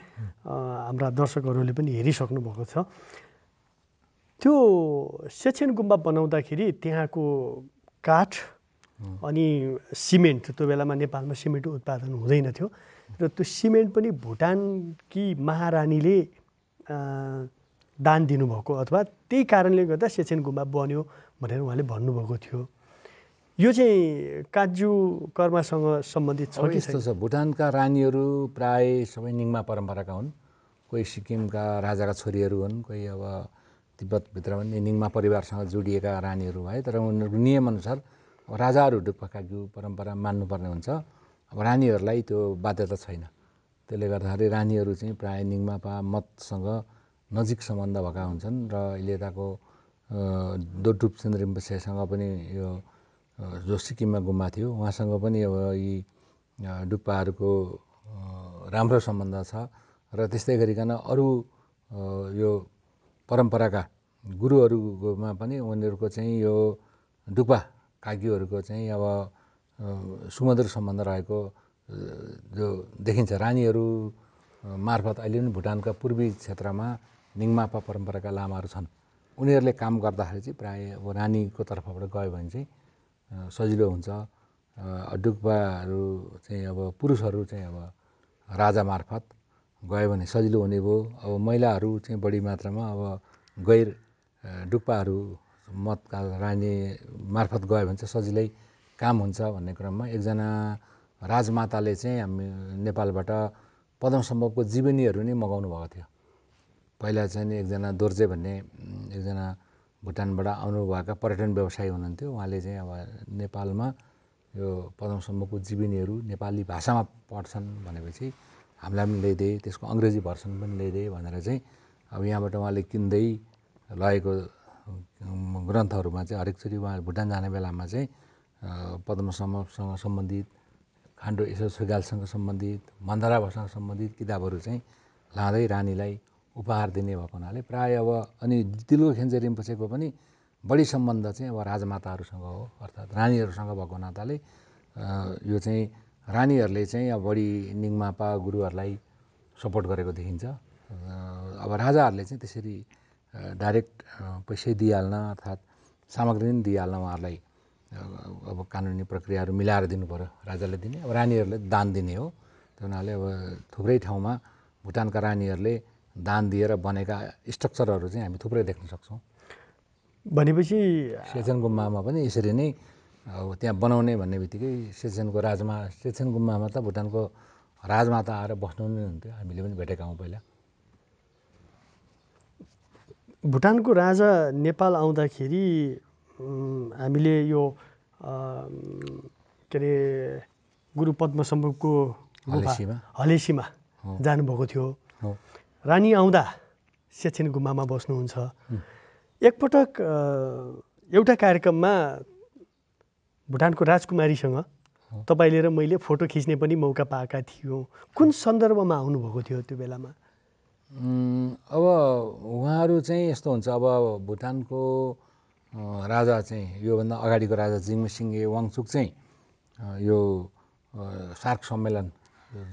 हाम्रा दर्शकहरूले पनि हेरिसक्नु भएको छ त्यो सेछेन गुम्बा बनाउँदाखेरि त्यहाँको काठ अनि सिमेन्ट त्यो बेलामा नेपालमा सिमेन्ट उत्पादन हुँदैन थियो र त्यो सिमेन्ट पनि भुटानकी महारानीले दान दिनुभएको अथवा त्यही कारणले गर्दा सेछेन गुम्बा बन्यो भनेर उहाँले भन्नुभएको थियो यो चाहिँ काजु कर्मासँग सम्बन्धित छ कि यस्तो छ भुटानका रानीहरू प्राय सबै निङ्मा परम्पराका हुन् कोही सिक्किमका राजाका छोरीहरू हुन् कोही अब तिब्बतभित्र पनि निङ्मा परिवारसँग जोडिएका रानीहरू भए तर उनीहरू नियमअनुसार राजाहरू डुक्पा काजु परम्परा मान्नुपर्ने हुन्छ अब रानीहरूलाई त्यो बाध्यता छैन त्यसले गर्दाखेरि रानीहरू चाहिँ प्राय निङ्मापा मतसँग नजिक सम्बन्ध भएका हुन्छन् र अहिले यताको डोडुप चन्द्र पनि यो जो सिक्किममा गुम्बा थियो उहाँसँग पनि अब यी डुक्पाहरूको राम्रो सम्बन्ध छ र त्यस्तै गरिकन अरू यो परम्पराका गुरुहरूकोमा पनि उनीहरूको चाहिँ यो डुक्पा काग्योहरूको चाहिँ अब सुमधुर सम्बन्ध रहेको जो देखिन्छ रानीहरू मार्फत अहिले पनि भुटानका पूर्वी क्षेत्रमा निङमापा परम्पराका लामाहरू छन् उनीहरूले काम गर्दाखेरि चाहिँ प्रायः अब रानीको तर्फबाट गयो भने चाहिँ सजिलो हुन्छ डुक्पाहरू चाहिँ अब पुरुषहरू चाहिँ अब राजा मार्फत गयो भने सजिलो हुने भयो अब महिलाहरू चाहिँ बढी मात्रामा अब गैर डुक्पाहरू मतका रानी मार्फत गयो भने चाहिँ सजिलै काम हुन्छ भन्ने क्रममा एकजना राजमाताले चाहिँ हामी नेपालबाट पद्मसम्भवको जीवनीहरू नै मगाउनु भएको थियो पहिला चाहिँ एकजना दोर्जे भन्ने एकजना भुटानबाट आउनुभएका पर्यटन व्यवसायी हुनुहुन्थ्यो उहाँले चाहिँ अब नेपालमा यो पदमसम्मको जीवनीहरू नेपाली भाषामा पढ्छन् भनेपछि हामीलाई पनि ल्याइदिए त्यसको अङ्ग्रेजी भर्सन पनि ल्याइदिए भनेर चाहिँ अब यहाँबाट उहाँले किन्दै लगेको ग्रन्थहरूमा चाहिँ हरेकचोटि उहाँ भुटान जाने बेलामा चाहिँ पद्मसम्मसँग सम्बन्धित खान्डो यसो सुगालसँग सम्बन्धित मन्दराभासँग सम्बन्धित किताबहरू चाहिँ लाँदै रानीलाई उपहार दिने भएको हुनाले प्रायः अब अनि तिलको खेन्जे रिम्पोछेको पनि बढी सम्बन्ध चाहिँ अब राजमाताहरूसँग हो अर्थात् रानीहरूसँग भएको हुनाले यो चाहिँ रानीहरूले चाहिँ अब बढी निङमापा गुरुहरूलाई सपोर्ट गरेको देखिन्छ अब राजाहरूले चाहिँ त्यसरी डाइरेक्ट पैसै दिइहाल्न अर्थात् सामग्री पनि दिइहाल्न उहाँहरूलाई अब कानुनी प्रक्रियाहरू मिलाएर दिनु दिनुपऱ्यो राजाले दिने अब रानीहरूले दान दिने हो त्यो हुनाले अब थुप्रै ठाउँमा भुटानका रानीहरूले दान दिएर बनेका स्ट्रक्चरहरू चाहिँ हामी थुप्रै देख्न सक्छौँ भनेपछि सेचेन गुम्बामा पनि यसरी नै अब त्यहाँ बनाउने भन्ने बित्तिकै सेचेनको राजमा सेचेन गुम्बामा त भुटानको राजमाता आएर बस्नु नै हुन्थ्यो हामीले पनि भेटेका हौँ पहिला भुटानको राजा नेपाल आउँदाखेरि हामीले यो के अरे गुरु पद्मसम्भको हलेसीमा हलेसीमा जानुभएको थियो रानी आउँदा सेछिन गुम्बामा बस्नुहुन्छ एकपटक एउटा कार्यक्रममा भुटानको राजकुमारीसँग तपाईँले र मैले फोटो खिच्ने पनि मौका पाएका थियौँ कुन सन्दर्भमा आउनुभएको थियो त्यो बेलामा अब उहाँहरू चाहिँ यस्तो हुन्छ अब भुटानको राजा चाहिँ योभन्दा अगाडिको राजा सिङ्गे वाङचुक चाहिँ यो सार्क सम्मेलन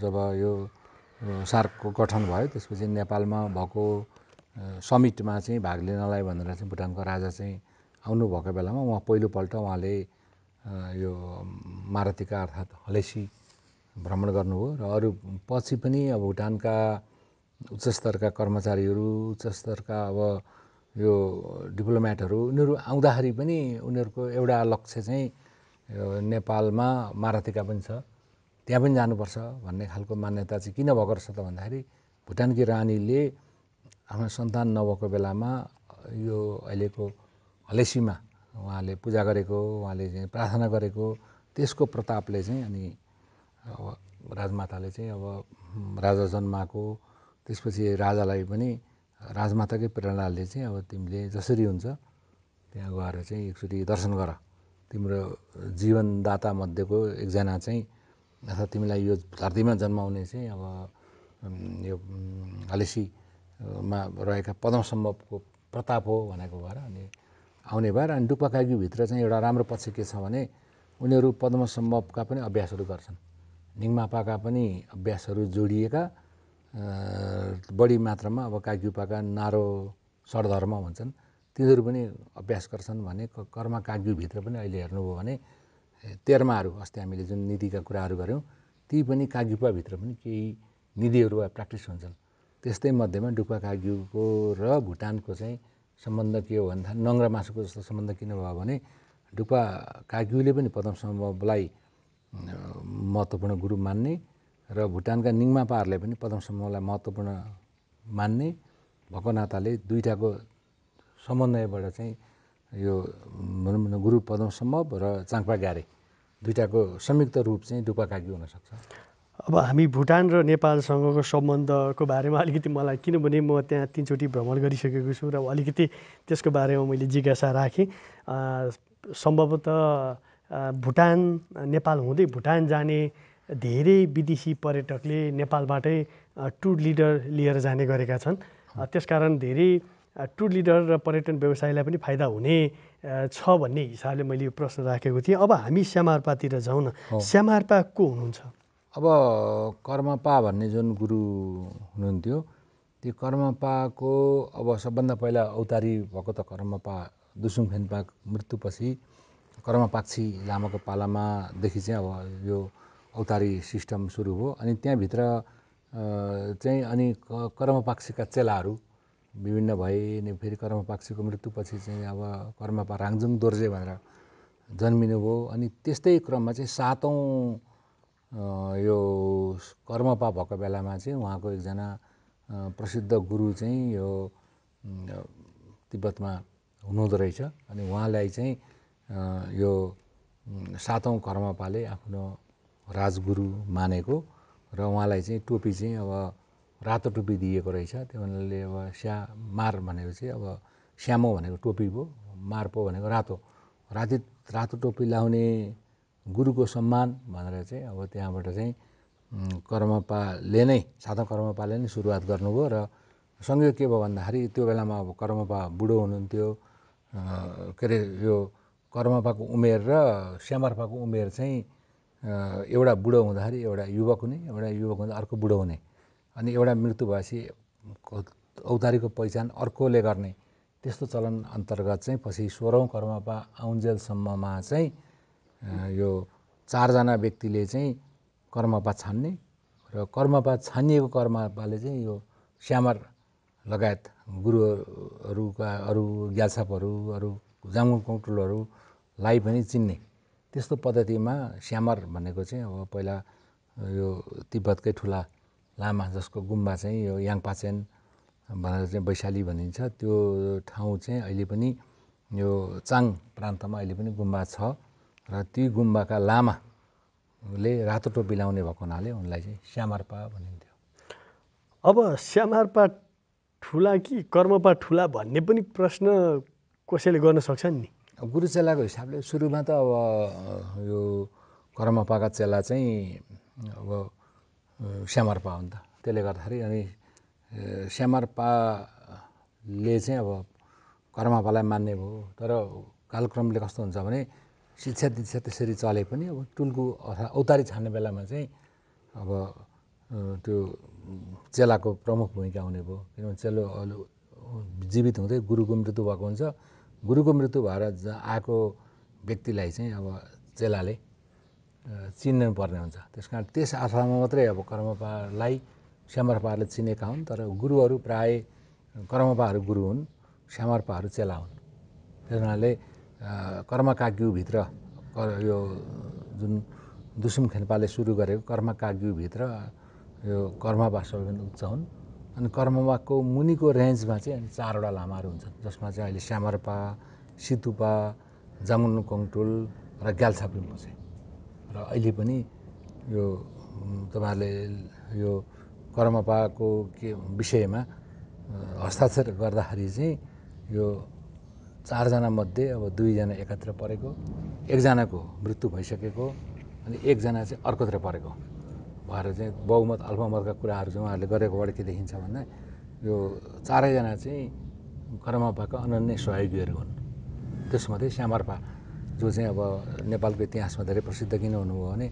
जब यो सार्कको गठन भयो त्यसपछि नेपालमा भएको समिटमा चाहिँ भाग लिनलाई भनेर चाहिँ भुटानको राजा चाहिँ आउनुभएको बेलामा उहाँ पहिलोपल्ट उहाँले यो मारतिका अर्थात् हलेसी भ्रमण गर्नुभयो र अरू पछि पनि अब भुटानका उच्च स्तरका कर्मचारीहरू उच्च स्तरका अब यो डिप्लोमेटहरू उनीहरू आउँदाखेरि पनि उनीहरूको एउटा लक्ष्य चाहिँ नेपालमा मारतिका पनि छ त्यहाँ पनि जानुपर्छ भन्ने खालको मान्यता चाहिँ किन भएको रहेछ त भन्दाखेरि भुटानकी रानीले आफ्नो सन्तान नभएको बेलामा यो अहिलेको हलेसीमा उहाँले पूजा गरेको उहाँले चाहिँ प्रार्थना गरेको त्यसको प्रतापले चाहिँ अनि अब राजमाताले चाहिँ अब राजा जन्माएको त्यसपछि राजालाई पनि राजमाताकै प्रेरणाले चाहिँ अब तिमीले जसरी हुन्छ त्यहाँ गएर चाहिँ एकचोटि दर्शन गर तिम्रो जीवनदाता मध्येको एकजना चाहिँ अथवा तिमीलाई यो धरतीमा जन्माउने चाहिँ अब यो हलेसीमा रहेका पद्मसम्भवको प्रताप हो भनेको भएर अनि आउने भएर अनि भित्र चाहिँ एउटा राम्रो पक्ष के छ भने उनीहरू पद्मसम्भवका पनि अभ्यासहरू गर्छन् निङमापाका पनि अभ्यासहरू जोडिएका बढी मात्रामा अब काग्युपाका नारो सरधर्म भन्छन् तिनीहरू पनि अभ्यास गर्छन् भने कर्म काग्युभित्र पनि अहिले हेर्नुभयो भने तेर्माहरू अस्ति हामीले जुन निधिका कुराहरू गऱ्यौँ ती पनि काग्युपाभित्र पनि केही निधिहरू वा प्र्याक्टिस हुन्छन् त्यस्तै मध्येमा डुक्पा काग्युको र भुटानको चाहिँ सम्बन्ध के हो भन्दा नङ्ग्रा मासुको जस्तो सम्बन्ध किन भयो भने डुक्पा काग्युले पनि समूहलाई महत्त्वपूर्ण गुरु मान्ने र भुटानका निङ्मापाहरूले पनि समूहलाई महत्त्वपूर्ण मान्ने भएको नाताले दुइटाको समन्वयबाट चाहिँ यो भनौँ न गुरु पदमसम्म र चाङपा ग्यारे दुइटाको संयुक्त रूप चाहिँ डुपा काकी हुनसक्छ अब हामी भुटान र नेपालसँगको सम्बन्धको बारेमा अलिकति मलाई किनभने म त्यहाँ तिनचोटि भ्रमण गरिसकेको छु र अलिकति त्यसको बारेमा मैले जिज्ञासा राखेँ सम्भवतः भुटान नेपाल हुँदै भुटान जाने धेरै विदेशी पर्यटकले नेपालबाटै टुर लिडर लिएर जाने गरेका छन् त्यसकारण धेरै टुर लिडर र पर्यटन व्यवसायलाई पनि फाइदा हुने छ भन्ने हिसाबले मैले यो प्रश्न राखेको थिएँ अब हामी श्यामार्पातिर जाउँ न श्यामार्पा को हुनुहुन्छ अब कर्मपा भन्ने जुन गुरु हुनुहुन्थ्यो त्यो कर्मपाको अब सबभन्दा पहिला औतारी भएको त कर्मपा दुसुङ फेन्पा मृत्युपछि कर्मपाक्षी लामाको पालामादेखि चाहिँ अब यो औतारी सिस्टम सुरु भयो अनि त्यहाँभित्र चाहिँ अनि कर्मपाक्षीका चेलाहरू विभिन्न भए अनि फेरि कर्मपाक्षीको मृत्युपछि चाहिँ अब कर्मपा राङजुङ दोर्जे भनेर जन्मिनुभयो अनि त्यस्तै क्रममा चाहिँ सातौँ यो कर्मपा भएको बेलामा चाहिँ उहाँको एकजना प्रसिद्ध गुरु चाहिँ यो तिब्बतमा हुनुहुँदो रहेछ अनि उहाँलाई चाहिँ यो सातौँ कर्मपाले आफ्नो राजगुरु मानेको र उहाँलाई चाहिँ टोपी चाहिँ अब रातो टोपी दिएको रहेछ त्यो हुनाले अब स्या मार भनेपछि अब स्यामो भनेको टोपी भयो मार पो भनेको रातो राति रातो टोपी लाउने गुरुको सम्मान भनेर चाहिँ अब त्यहाँबाट चाहिँ कर्मपाले नै साधा कर्मपाले नै सुरुवात गर्नुभयो र सँगै के भयो भन्दाखेरि त्यो बेलामा अब कर्मपा बुढो हुनुहुन्थ्यो के अरे यो कर्मपाको उमेर र श्यामर्पाको उमेर चाहिँ एउटा बुढो हुँदाखेरि एउटा युवक हुने एउटा युवक हुँदा अर्को बुढो हुने अनि एउटा मृत्यु भएपछि औधारीको पहिचान अर्कोले गर्ने त्यस्तो चलन अन्तर्गत चाहिँ पछि सोह्रौँ कर्ममा आउन्जेलसम्ममा चाहिँ यो चारजना व्यक्तिले चाहिँ कर्मपा छान्ने र कर्मपा छानिएको कर्मपाले चाहिँ यो श्यामर लगायत गुरुहरूका अरू ग्यासापहरू अरू जाङ्गु कौटुलहरूलाई पनि चिन्ने त्यस्तो पद्धतिमा श्यामर भनेको चाहिँ अब पहिला यो तिब्बतकै ठुला लामा जसको गुम्बा चाहिँ यो याङपाचेन भनेर चाहिँ वैशाली भनिन्छ त्यो ठाउँ चाहिँ अहिले पनि यो चाङ प्रान्तमा अहिले पनि गुम्बा छ र ती गुम्बाका लामाले रातो टोपी लाउने भएको हुनाले उनलाई चाहिँ श्यामार्पा भनिन्थ्यो अब श्यामार्पा ठुला कि कर्मपा ठुला भन्ने पनि प्रश्न कसैले गर्न सक्छ नि गुरु चेलाको हिसाबले सुरुमा त अब यो कर्मपाका चेला चाहिँ अब स्यामर्पा त त्यसले गर्दाखेरि अनि स्यामर्पाले चाहिँ अब कर्मापालाई मान्ने भयो तर कालक्रमले कस्तो हुन्छ भने शिक्षा दीक्षा त्यसरी चले पनि अब टुल्कु अथवा औतारी छान्ने बेलामा चाहिँ अब त्यो चेलाको प्रमुख भूमिका हुने भयो किनभने चेलो जीवित हुँदै गुरुको मृत्यु भएको हुन्छ गुरुको मृत्यु भएर आएको व्यक्तिलाई चाहिँ अब चेलाले चिन्नु पर्ने हुन्छ त्यस कारण त्यस आधारमा मात्रै अब कर्मपालाई स्यामर्पाले चिनेका हुन् तर गुरुहरू प्राय कर्मपाहरू गुरु हुन् स्यामर्पाहरू चेला हुन् त्यस हुनाले कर्मकाज्ञुभित्र यो जुन दुसुम खेन्पाले सुरु गरेको कर्मकाग्युभित्र यो कर्मपा सबैभन्दा उच्च हुन् अनि कर्मपाको मुनिको रेन्जमा चाहिँ चारवटा लामाहरू हुन्छन् जसमा चाहिँ अहिले स्यामरपा सितुपा जामुन कङटुल र ग्याल्छाप चाहिँ र अहिले पनि यो तपाईँहरूले यो कर्मपाको के विषयमा हस्ताक्षर गर्दाखेरि चाहिँ यो चारजना मध्ये अब दुईजना एकातिर परेको एकजनाको मृत्यु भइसकेको अनि एकजना चाहिँ अर्कोतिर परेको भएर चाहिँ बहुमत अल्पमतका कुराहरू चाहिँ उहाँहरूले गरेकोबाट के देखिन्छ भन्दा यो चारैजना चाहिँ कर्मपाका अनन्य सहयोगीहरू हुन् त्यसमध्ये श्यामर्पा जो चाहिँ अब नेपालको इतिहासमा धेरै प्रसिद्ध किन हुनुभयो भने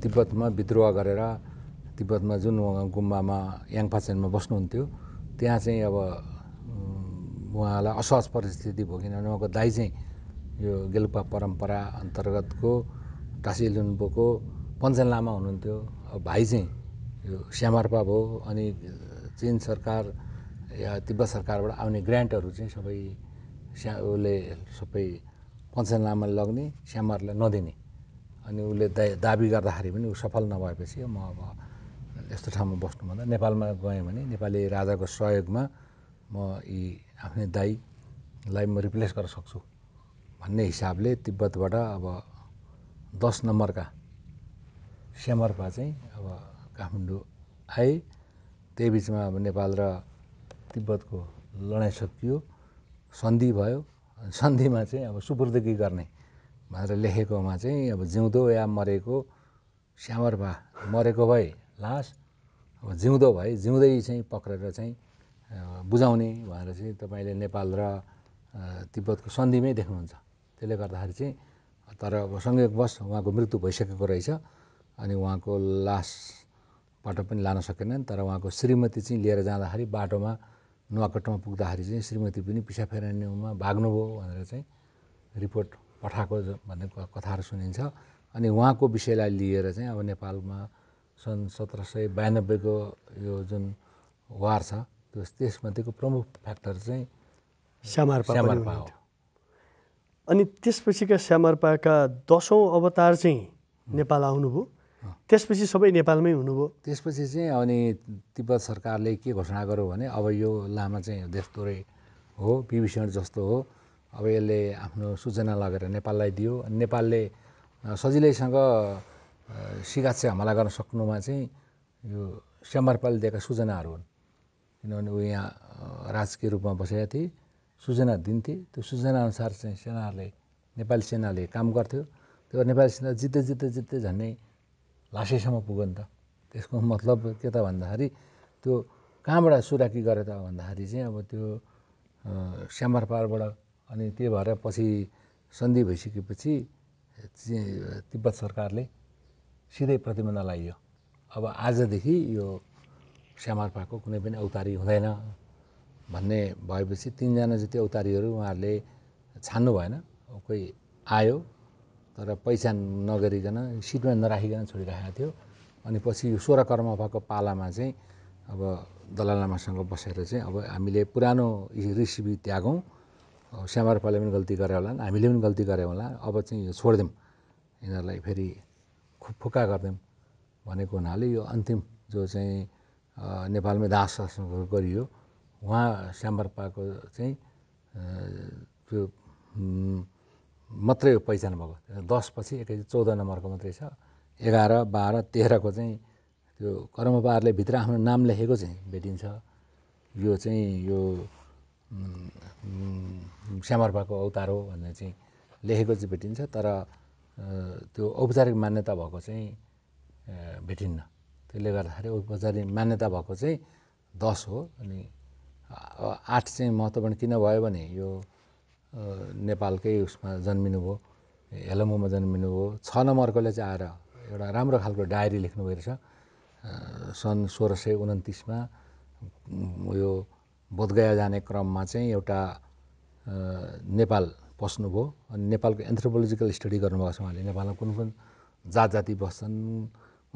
तिब्बतमा विद्रोह गरेर तिब्बतमा जुन गुम्बामा याङपाचेनमा बस्नुहुन्थ्यो त्यहाँ चाहिँ अब उहाँलाई असहज परिस्थिति भयो किनभने उहाँको दाइ चाहिँ यो गेलुपा परम्परा अन्तर्गतको टासी लुम्बोको पञ्चन लामा हुनुहुन्थ्यो अब भाइ चाहिँ यो श्यामार्पा भयो अनि चिन सरकार या तिब्बत सरकारबाट आउने ग्रान्टहरू चाहिँ सबै स्या उसले सबै लामाले लग्ने स्यामरलाई नदिने अनि उसले दा दाबी गर्दाखेरि पनि ऊ सफल नभएपछि म अब यस्तो ठाउँमा बस्नुभन्दा नेपालमा गएँ भने नेपाली राजाको सहयोगमा म यी आफ्नै दाईलाई म रिप्लेस गर्न सक्छु भन्ने हिसाबले तिब्बतबाट अब दस नम्बरका स्यामर्पा चाहिँ अब काठमाडौँ आए त्यही बिचमा अब नेपाल र तिब्बतको लडाइँ सकियो सन्धि भयो सन्धिमा चाहिँ अब सुपुर्दगी गर्ने भनेर लेखेकोमा चाहिँ अब जिउँदो या मरेको स्यामर भा मरेको भए लास अब जिउँदो भए जिउँदै चाहिँ पक्रेर चाहिँ बुझाउने भनेर चाहिँ तपाईँले नेपाल र तिब्बतको सन्धिमै देख्नुहुन्छ त्यसले गर्दाखेरि चाहिँ तर अब संयोगवश उहाँको मृत्यु भइसकेको रहेछ अनि उहाँको लासबाट पनि लान सकेनन् तर उहाँको श्रीमती चाहिँ लिएर जाँदाखेरि बाटोमा नुवाकोटमा पुग्दाखेरि चाहिँ श्रीमती पनि पिसा फेर्ने भाग्नुभयो भनेर चाहिँ रिपोर्ट पठाएको भन्ने कथाहरू सुनिन्छ अनि उहाँको विषयलाई लिएर चाहिँ अब नेपालमा सन् सत्र सय बयानब्बेको यो जुन वार छ त्यस त्यसमध्येको प्रमुख फ्याक्टर चाहिँ श्यामार्पा श्यामार्पा हो अनि त्यसपछिका श्यामार्पाका दसौँ अवतार चाहिँ नेपाल आउनुभयो त्यसपछि सबै नेपालमै हुनुभयो त्यसपछि चाहिँ अनि तिब्बत सरकारले के घोषणा गर्यो भने अब यो लामा चाहिँ थोरै हो विभीषण जस्तो हो अब यसले आफ्नो सूचना लगेर नेपाललाई दियो नेपालले सजिलैसँग सिगाच्छे हमला गर्न सक्नुमा चाहिँ यो स्याम्बरपालले दिएका सूचनाहरू हुन् किनभने ऊ यहाँ राजकीय रूपमा बसेका थिए सूचना दिन्थे त्यो सूचनाअनुसार चाहिँ सेनाहरूले नेपाली सेनाले काम गर्थ्यो त्यो नेपाली सेना जित्दै जित्दै जित्दै झन्डै लासेसम्म पुग्यो नि त त्यसको मतलब के त भन्दाखेरि त्यो कहाँबाट सुराकी गरे त भन्दाखेरि चाहिँ अब त्यो स्यामर अनि त्यही भएर पछि सन्धि भइसकेपछि तिब्बत सरकारले सिधै प्रतिबन्ध लगाइयो अब आजदेखि यो स्यामरपाको कुनै पनि औतारी हुँदैन भन्ने भएपछि तिनजना जति औतारीहरू उहाँहरूले छान्नु भएन कोही आयो तर पहिचान नगरिकन सिटमा नराखिकन छोडिराखेको थियो अनि पछि यो सोह्र कर्मपाको पालामा चाहिँ अब दलाल लामासँग बसेर चाहिँ अब हामीले पुरानो रेसिपी त्यागौँ स्यामारूपाले पनि गल्ती गरे होला हामीले पनि गल्ती गरे होला अब चाहिँ यो छोडिदिउँ यिनीहरूलाई फेरि खुफुका गरिदिउँ भनेको हुनाले यो अन्तिम जो चाहिँ नेपालमै दास शासन गरियो उहाँ स्यामरपाको चाहिँ त्यो मात्रै हो पहिचान भएको दसपछि एक चौध नम्बरको मात्रै छ एघार बाह्र तेह्रको चाहिँ त्यो कर्मपारले भित्र आफ्नो नाम लेखेको चाहिँ भेटिन्छ यो चाहिँ यो स्यामर्पाको अवतार हो भनेर चाहिँ लेखेको चाहिँ भेटिन्छ तर त्यो औपचारिक मान्यता भएको चाहिँ भेटिन्न त्यसले गर्दाखेरि औपचारिक मान्यता भएको चाहिँ दस हो अनि आठ चाहिँ महत्त्वपूर्ण किन भयो भने यो नेपालकै उसमा जन्मिनुभयो जन्मिनु भयो छ नम्बरकोले चाहिँ आएर एउटा राम्रो खालको डायरी लेख्नुभएको रहेछ सन् सोह्र सय उन्तिसमा उयो बोधगया जाने क्रममा चाहिँ एउटा नेपाल पस्नुभयो अनि नेपालको एन्थ्रोपोलोजिकल स्टडी गर्नुभएको छ उहाँले नेपालमा कुन कुन जात जाति बस्छन्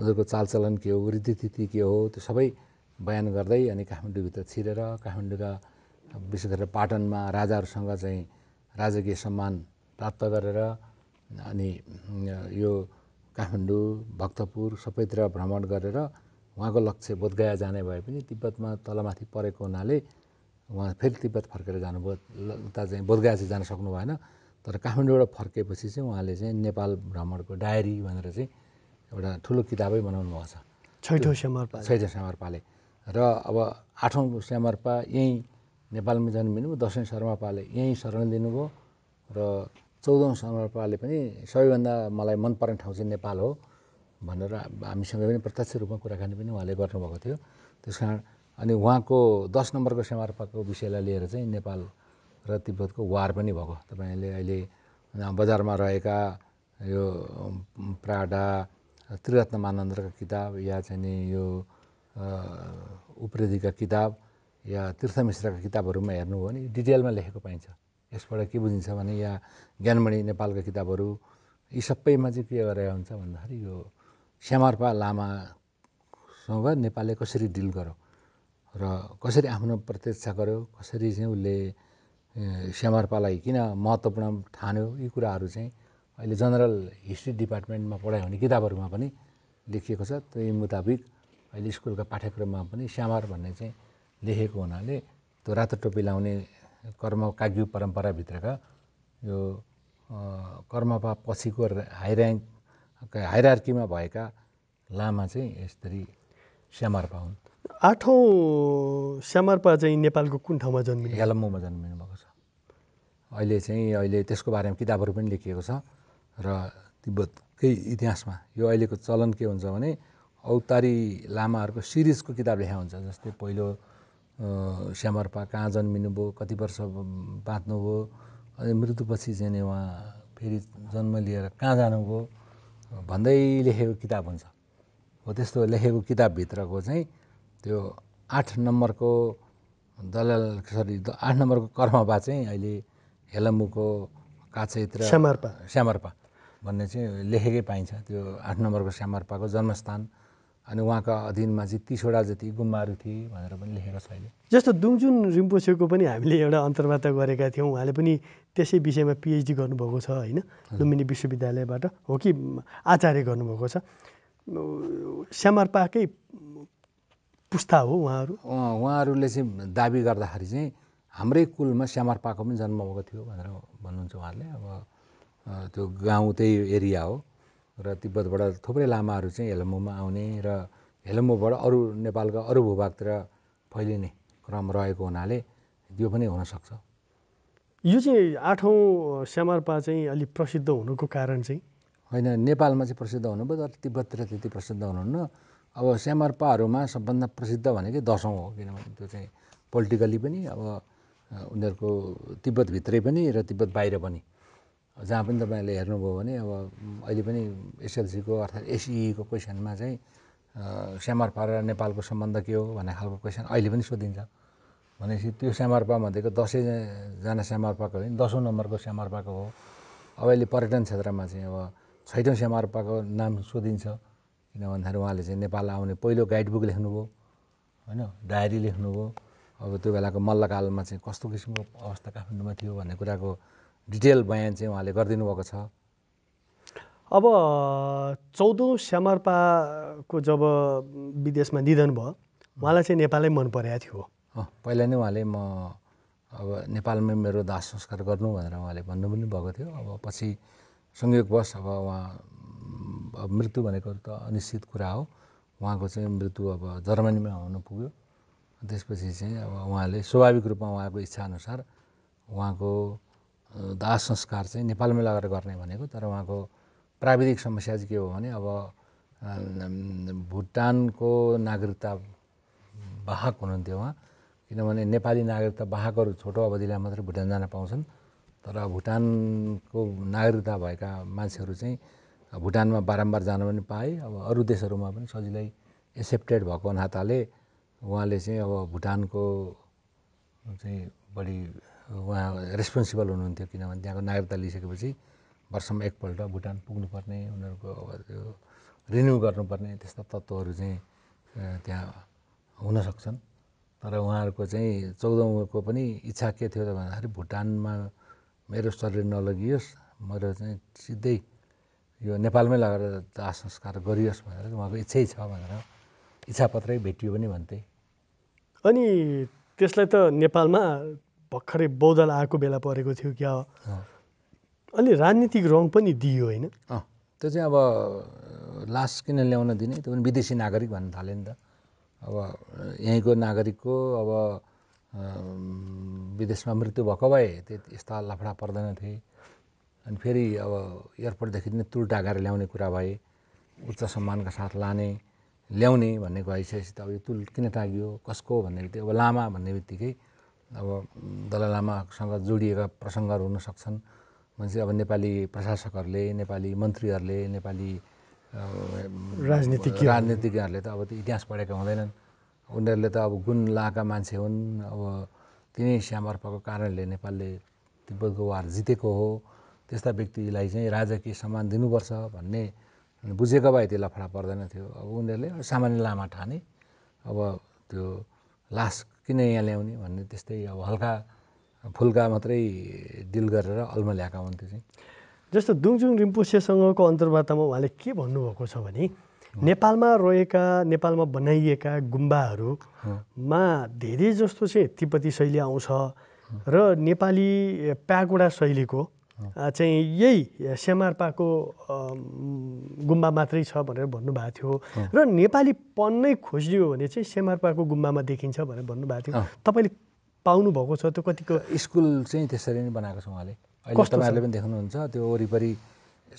उनीहरूको चालचलन के हो रीतिथिति के हो त्यो सबै बयान गर्दै अनि काठमाडौँभित्र छिरेर काठमाडौँका विशेष गरेर पाटनमा राजाहरूसँग चाहिँ राजकीय सम्मान प्राप्त गरेर अनि यो काठमाडौँ भक्तपुर सबैतिर भ्रमण गरेर उहाँको लक्ष्य बोधगया जाने भए पनि तिब्बतमा तलमाथि परेको हुनाले उहाँ फेरि तिब्बत फर्केर जानुभयो उता चाहिँ बोधगया चाहिँ जान सक्नु भएन तर काठमाडौँबाट फर्केपछि चाहिँ उहाँले चाहिँ नेपाल भ्रमणको डायरी भनेर चाहिँ एउटा ठुलो किताबै बनाउनु भएको छ छैठौँ स्यामर्पा छैठौँ स्यामर्पाले र अब आठौँ स्यामर्पा यहीँ नेपालमा जन्मिनु दसैँ शर्मापाले यहीँ शरण दिनुभयो र चौधौँ शर्मापाले पनि सबैभन्दा मलाई मनपर्ने ठाउँ चाहिँ नेपाल हो भनेर हामीसँग पनि प्रत्यक्ष रूपमा कुराकानी पनि उहाँले गर्नुभएको थियो त्यस कारण अनि उहाँको दस नम्बरको शर्मापाको विषयलाई लिएर चाहिँ नेपाल र तिब्बतको वार पनि भएको तपाईँले अहिले बजारमा रहेका यो प्राडा त्रिरत्न मानन्दका किताब या चाहिँ यो उप्रेदीका किताब या तीर्थ मिश्रका किताबहरूमा हेर्नु हो भने डिटेलमा लेखेको पाइन्छ यसबाट के बुझिन्छ भने या ज्ञानमणि नेपालका किताबहरू यी सबैमा चाहिँ के गरेर हुन्छ भन्दाखेरि यो श्यामार्पा लामासँग नेपालले कसरी डिल गर्यो र कसरी आफ्नो प्रतीक्षा गर्यो कसरी चाहिँ उसले श्यामार्पालाई किन महत्त्वपूर्ण ठान्यो यी कुराहरू चाहिँ अहिले जनरल हिस्ट्री डिपार्टमेन्टमा पढायो हुने किताबहरूमा पनि लेखिएको छ त्यही मुताबिक अहिले स्कुलका पाठ्यक्रममा पनि श्यामार भन्ने चाहिँ लेखेको हुनाले त्यो रातो टोपी लाउने कर्म काज्यू परम्पराभित्रका यो कर्मपा पछिको हाई ऱ्याङ्क हाइरार्कीमा भएका लामा चाहिँ यसरी श्यामार्पा हुन् आठौँ श्यामार्पा चाहिँ नेपालको कुन ठाउँमा जन्मियो यालम्बुमा जन्मिनु भएको छ अहिले चाहिँ अहिले त्यसको बारेमा किताबहरू पनि लेखिएको छ र तिब्बतकै इतिहासमा यो अहिलेको चलन के हुन्छ भने औतारी लामाहरूको सिरिजको किताब लेखा हुन्छ जस्तै पहिलो स्यामर्पा कहाँ जन्मिनुभयो कति वर्ष बाँच्नुभयो अनि मृत्युपछि चाहिँ नि उहाँ फेरि जन्म लिएर कहाँ जानुभयो भन्दै लेखेको किताब हुन्छ हो त्यस्तो लेखेको किताबभित्रको चाहिँ त्यो आठ नम्बरको दलाल सरी आठ नम्बरको कर्मबा चाहिँ अहिले हेलम्बुको काचैत्र स्यामर्पा स्यामर्पा भन्ने चाहिँ लेखेकै पाइन्छ त्यो आठ नम्बरको स्यामर्पाको जन्मस्थान अनि उहाँका अधीनमा चाहिँ तिसवटा जति गुम्बाहरू थिए भनेर पनि लेखेको छ अहिले जस्तो दुङजुन रिम्पोसेको पनि हामीले एउटा अन्तर्वार्ता गरेका थियौँ उहाँले पनि त्यसै विषयमा पिएचडी गर्नुभएको छ होइन लुम्बिनी विश्वविद्यालयबाट हो कि आचार्य गर्नुभएको छ स्यामरपाकै पुस्ता हो उहाँहरू उहाँहरूले चाहिँ दाबी गर्दाखेरि चाहिँ हाम्रै कुलमा स्यामरपाको पनि जन्म भएको थियो भनेर भन्नुहुन्छ उहाँहरूले अब त्यो गाउँ त्यही एरिया हो र तिब्बतबाट थुप्रै लामाहरू चाहिँ हेलम्बुमा आउने र हेलम्बुबाट अरू नेपालका अरू भूभागतिर फैलिने क्रम रहेको हुनाले यो पनि हुनसक्छ यो चाहिँ आठौँ स्यामार्पा चाहिँ अलिक प्रसिद्ध हुनुको कारण चाहिँ होइन नेपालमा चाहिँ प्रसिद्ध हुनुभयो तर तिब्बततिर त्यति प्रसिद्ध हुनुहुन्न अब स्यामार्पाहरूमा सबभन्दा प्रसिद्ध भनेकै दसौँ हो किनभने त्यो चाहिँ पोलिटिकली पनि अब उनीहरूको तिब्बतभित्रै पनि र तिब्बत बाहिर पनि जहाँ पनि तपाईँहरूले हेर्नुभयो भने अब अहिले पनि एसएलसीको अर्थात् एसइईको क्वेसनमा चाहिँ स्यामर्पा र नेपालको सम्बन्ध के हो भन्ने खालको क्वेसन अहिले पनि सोधिन्छ भनेपछि त्यो स्यामर्पा भनेको दसैँजना स्यामार्पाको होइन दसौँ नम्बरको स्यामर्पाको हो अब अहिले पर्यटन क्षेत्रमा चाहिँ अब छैटौँ स्यामर्पाको नाम सोधिन्छ किन भन्दाखेरि उहाँले चाहिँ नेपाल आउने पहिलो गाइडबुक लेख्नुभयो होइन डायरी लेख्नुभयो अब त्यो बेलाको मल्लकालमा चाहिँ कस्तो किसिमको अवस्था काठमाडौँमा थियो भन्ने कुराको डिटेल बयान चाहिँ उहाँले गरिदिनु भएको छ अब चौधौँ स्यामर्पाको जब विदेशमा निधन भयो उहाँलाई चाहिँ नेपालै मन परेको थियो पहिला नै उहाँले म अब नेपालमै मेरो दाह संस्कार गर्नु भनेर उहाँले भन्नु पनि भएको थियो अब पछि संयोगवश अब उहाँ अब मृत्यु भनेको त अनिश्चित कुरा हो उहाँको चाहिँ मृत्यु अब जर्मनीमा हुन पुग्यो त्यसपछि चाहिँ अब उहाँले स्वाभाविक रूपमा उहाँको इच्छाअनुसार उहाँको दाह संस्कार चाहिँ नेपालमै लगेर गर्ने भनेको तर उहाँको प्राविधिक समस्या चाहिँ के हो भने अब भुटानको नागरिकता वाहक हुनुहुन्थ्यो उहाँ किनभने नेपाली नागरिकता वाहकहरू छोटो अवधिलाई मात्रै भुटान जान पाउँछन् तर भुटानको नागरिकता भएका मान्छेहरू चाहिँ भुटानमा बारम्बार जान पनि पाए अब अरू देशहरूमा पनि सजिलै एक्सेप्टेड भएको नाताले उहाँले चाहिँ अब भुटानको चाहिँ बढी उहाँ रेस्पोन्सिबल हुनुहुन्थ्यो किनभने त्यहाँको नागरिकता लिइसकेपछि वर्षमा एकपल्ट भुटान पुग्नुपर्ने उनीहरूको अब त्यो रिन्यू गर्नुपर्ने त्यस्ता तत्त्वहरू चाहिँ त्यहाँ हुन सक्छन् तर उहाँहरूको चाहिँ चौधौँको पनि इच्छा के थियो त भन्दाखेरि भुटानमा मेरो शरीर नलगियोस् मेरो चाहिँ सिधै यो नेपालमै लगेर दाह संस्कार गरियोस् भनेर उहाँको इच्छै छ भनेर इच्छापत्रै भेटियो पनि भन्थे अनि त्यसलाई त नेपालमा भर्खरै बौद्धल आएको बेला परेको थियो क्या अलि राजनीतिक रङ पनि दियो होइन त्यो चाहिँ अब लास किन ल्याउन दिने त्यो पनि विदेशी नागरिक भन्न थाल्यो नि त अब यहीँको नागरिकको अब विदेशमा मृत्यु भएको भए त्यो यस्ता लफडा पर्दैन थिए अनि फेरि अब एयरपोर्टदेखि नै तुल टागाएर ल्याउने कुरा भए उच्च सम्मानका साथ लाने ल्याउने भन्ने भइसकेपछि त अब यो तुल किन टाग्यो कसको भन्ने बित्तिकै अब लामा भन्ने बित्तिकै अब दलाई लामासँग जोडिएका प्रसङ्गहरू हुन सक्छन् भनेपछि अब नेपाली प्रशासकहरूले नेपाली मन्त्रीहरूले नेपाली राजनीतिज्ञ राजनीतिज्ञहरूले त अब त्यो इतिहास पढेका हुँदैनन् उनीहरूले त अब गुण लाएका मान्छे हुन् अब तिनै श्यामर्पको कारणले नेपालले तिब्बतको वार जितेको हो त्यस्ता व्यक्तिलाई चाहिँ राजकीय सम्मान दिनुपर्छ भन्ने बुझेको भए त्यसलाई लफडा पर्दैन थियो अब उनीहरूले सामान्य लामा ठाने अब त्यो लास्ट किन यहाँ ल्याउने भन्ने त्यस्तै अब हल्का फुल्का मात्रै डिल गरेर अल्मा ल्याएका हुन्थ्यो चाहिँ जस्तो दुङजुङ रिम्पोसेसँगको अन्तर्वार्तामा उहाँले के भन्नुभएको छ भने नेपालमा रहेका नेपालमा बनाइएका गुम्बाहरूमा धेरै जस्तो चाहिँ तिब्बती शैली आउँछ र नेपाली प्यागोडा शैलीको चाहिँ यही सेमार्पाको गुम्बा मात्रै छ भनेर भन्नुभएको थियो र पन नै खोजियो भने चाहिँ सेमार्पाको गुम्बामा देखिन्छ भनेर भन्नुभएको थियो तपाईँले पाउनुभएको छ त्यो कतिको स्कुल चाहिँ त्यसरी नै बनाएको छ उहाँले अहिले तपाईँहरूले पनि देख्नुहुन्छ त्यो वरिपरि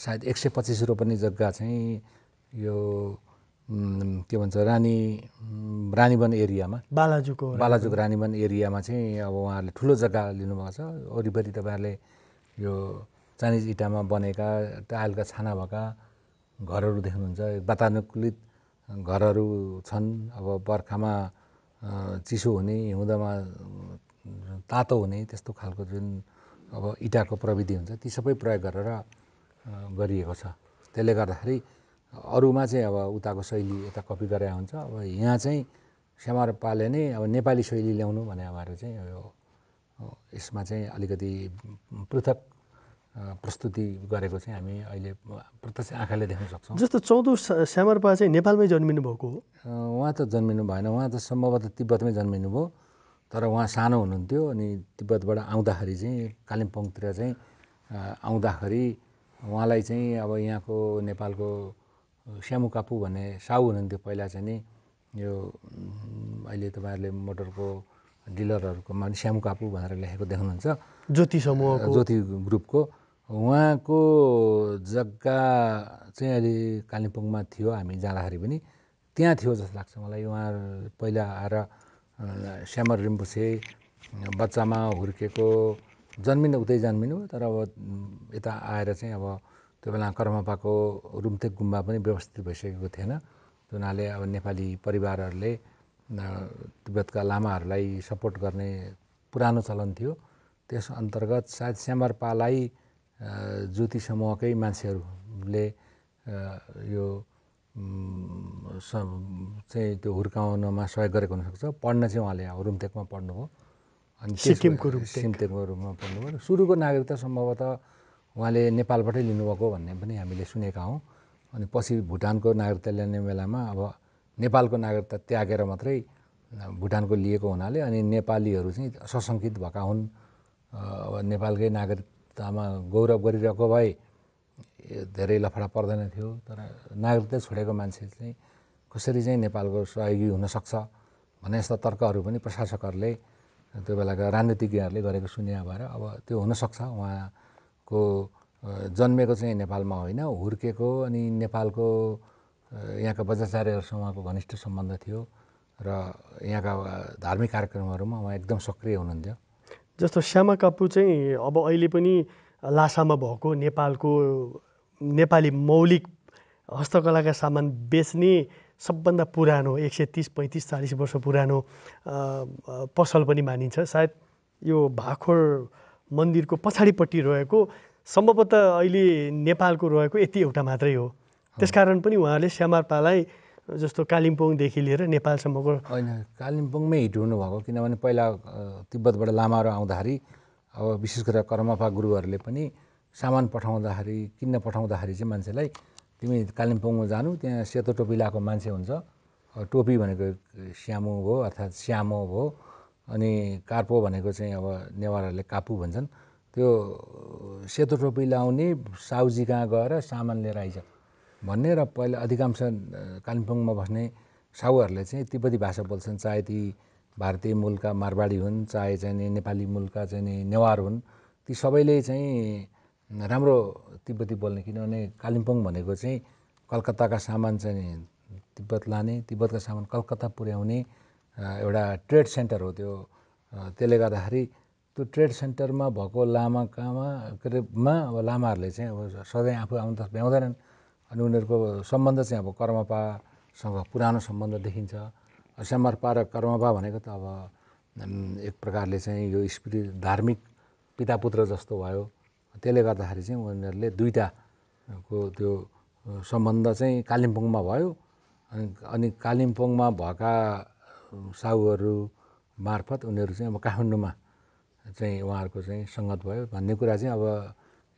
सायद एक सय पच्चिस रोपनि जग्गा चाहिँ यो के भन्छ रानी रानीवन एरियामा बालाजुको बालाजुको रानीवन एरियामा चाहिँ अब उहाँहरूले ठुलो जग्गा लिनुभएको छ वरिपरि तपाईँहरूले यो चाइनिज इँटामा बनेका टायलका छाना भएका घरहरू देख्नुहुन्छ वातानुकूलित घरहरू छन् अब बर्खामा चिसो हुने हिउँदमा तातो हुने त्यस्तो खालको जुन अब इँटाको प्रविधि हुन्छ ती सबै प्रयोग गरेर गरिएको छ त्यसले गर्दाखेरि अरूमा चाहिँ अब उताको शैली यता कपी गरेर हुन्छ अब यहाँ चाहिँ स्यामारोपाले नै अब नेपाली शैली ल्याउनु भने हामीहरू चाहिँ यो यसमा चाहिँ अलिकति पृथक प्रस्तुति गरेको चाहिँ हामी अहिले प्रत्यक्ष आँखाले देख्न सक्छौँ जस्तो चौधौँ श्यामरपा चाहिँ नेपालमै जन्मिनु भएको हो उहाँ त जन्मिनु भएन उहाँ त सम्भवतः तिब्बतमै जन्मिनु भयो तर उहाँ सानो हुनुहुन्थ्यो अनि तिब्बतबाट आउँदाखेरि चाहिँ कालिम्पोङतिर चाहिँ आउँदाखेरि उहाँलाई चाहिँ अब यहाँको नेपालको स्यामु कापु भन्ने साहु हुनुहुन्थ्यो पहिला चाहिँ नि यो अहिले तपाईँहरूले मोटरको डिलरहरूकोमा मान श्याम कापु भनेर लेखेको देख्नुहुन्छ ज्योति समूह ज्योति ग्रुपको उहाँको जग्गा चाहिँ अहिले कालिम्पोङमा थियो हामी जाँदाखेरि पनि त्यहाँ थियो जस्तो लाग्छ मलाई उहाँ पहिला आएर श्यामर रिम्बुसे बच्चामा हुर्केको जन्मिनु उतै जन्मिनु तर अब यता आएर चाहिँ अब त्यो बेला कर्मपाको रुम्थेक गुम्बा पनि व्यवस्थित भइसकेको थिएन उनीहरूले अब नेपाली परिवारहरूले तिब्बतका लामाहरूलाई सपोर्ट गर्ने पुरानो चलन थियो त्यस अन्तर्गत सायद पालाई ज्योति समूहकै मान्छेहरूले यो चाहिँ त्यो हुर्काउनमा सहयोग गरेको हुनसक्छ पढ्न चाहिँ उहाँले यहाँ रुम्तेकमा पढ्नुभयो अनि सिक्किमको सिक्किमको रूपमा पढ्नुभयो सुरुको नागरिकता सम्भवतः उहाँले नेपालबाटै लिनुभएको भन्ने पनि हामीले सुनेका हौँ अनि पछि भुटानको नागरिकता लिने बेलामा अब नेपालको नागरिकता त्यागेर मात्रै भुटानको लिएको हुनाले अनि नेपालीहरू चाहिँ सशङ्कित भएका हुन् अब नेपालकै नागरिकतामा गौरव गरिरहेको भए धेरै लफडा पर्दैन थियो तर नागरिकता छोडेको मान्छे चाहिँ कसरी चाहिँ नेपालको सहयोगी हुनसक्छ भन्ने यस्ता तर्कहरू पनि प्रशासकहरूले त्यो बेलाका राजनीतिज्ञहरूले गरेको सुन्या भएर अब त्यो हुनसक्छ उहाँको जन्मेको चाहिँ नेपालमा होइन हुर्केको अनि नेपालको यहाँका बज्राचार्यहरूसँग उहाँको घनिष्ठ सम्बन्ध थियो र यहाँका धार्मिक कार्यक्रमहरूमा उहाँ एकदम सक्रिय हुनुहुन्थ्यो जस्तो श्यामा कापु चाहिँ अब अहिले पनि लासामा भएको नेपालको नेपाली मौलिक हस्तकलाका सामान बेच्ने सबभन्दा पुरानो एक सय तिस पैँतिस चालिस वर्ष पुरानो पसल पनि मानिन्छ सायद यो भाखोर मन्दिरको पछाडिपट्टि रहेको सम्भवतः अहिले नेपालको रहेको यति एउटा मात्रै हो त्यसकारण पनि उहाँले स्यामार्पालाई जस्तो कालिम्पोङदेखि लिएर नेपालसम्मको होइन कालिम्पोङमै हिट हुनुभएको किनभने पहिला तिब्बतबाट लामाहरू आउँदाखेरि अब विशेष गरेर कर्मफा गुरुहरूले पनि सामान पठाउँदाखेरि किन्न पठाउँदाखेरि चाहिँ मान्छेलाई तिमी कालिम्पोङमा जानु त्यहाँ सेतो टोपी लगाएको मान्छे हुन्छ टोपी भनेको स्यामो हो अर्थात् स्यामो हो अनि कार्पो भनेको चाहिँ अब नेवारहरूले कापु भन्छन् त्यो सेतो टोपी लाउने साउजी कहाँ गएर सामान लिएर आइज भन्ने र पहिला अधिकांश कालिम्पोङमा बस्ने साहुहरूले चाहिँ तिब्बती भाषा बोल्छन् चाहे ती भारतीय मूलका मारवाडी हुन् चाहे चाहिँ नेपाली मूलका चाहिँ नेवार हुन् ती सबैले चाहिँ राम्रो तिब्बती बोल्ने किनभने कालिम्पोङ भनेको चाहिँ कलकत्ताका सामान चाहिँ तिब्बत लाने तिब्बतका सामान कलकत्ता पुर्याउने एउटा ट्रेड सेन्टर हो त्यो त्यसले गर्दाखेरि त्यो ट्रेड सेन्टरमा भएको लामा के अरे अब लामाहरूले चाहिँ अब सधैँ आफू आउनु त भ्याउँदैनन् अनि उनीहरूको सम्बन्ध चाहिँ अब कर्मपासँग पुरानो सम्बन्ध देखिन्छ स्यामर्पा र कर्मपा भनेको त अब एक प्रकारले चाहिँ यो स्पिरि धार्मिक पिता पुत्र जस्तो भयो त्यसले गर्दाखेरि चाहिँ उनीहरूले दुइटाको त्यो सम्बन्ध चाहिँ कालिम्पोङमा भयो अनि अनि कालिम्पोङमा भएका साहुहरू मार्फत उनीहरू चाहिँ अब काठमाडौँमा चाहिँ उहाँहरूको चाहिँ सङ्गत भयो भन्ने कुरा चाहिँ अब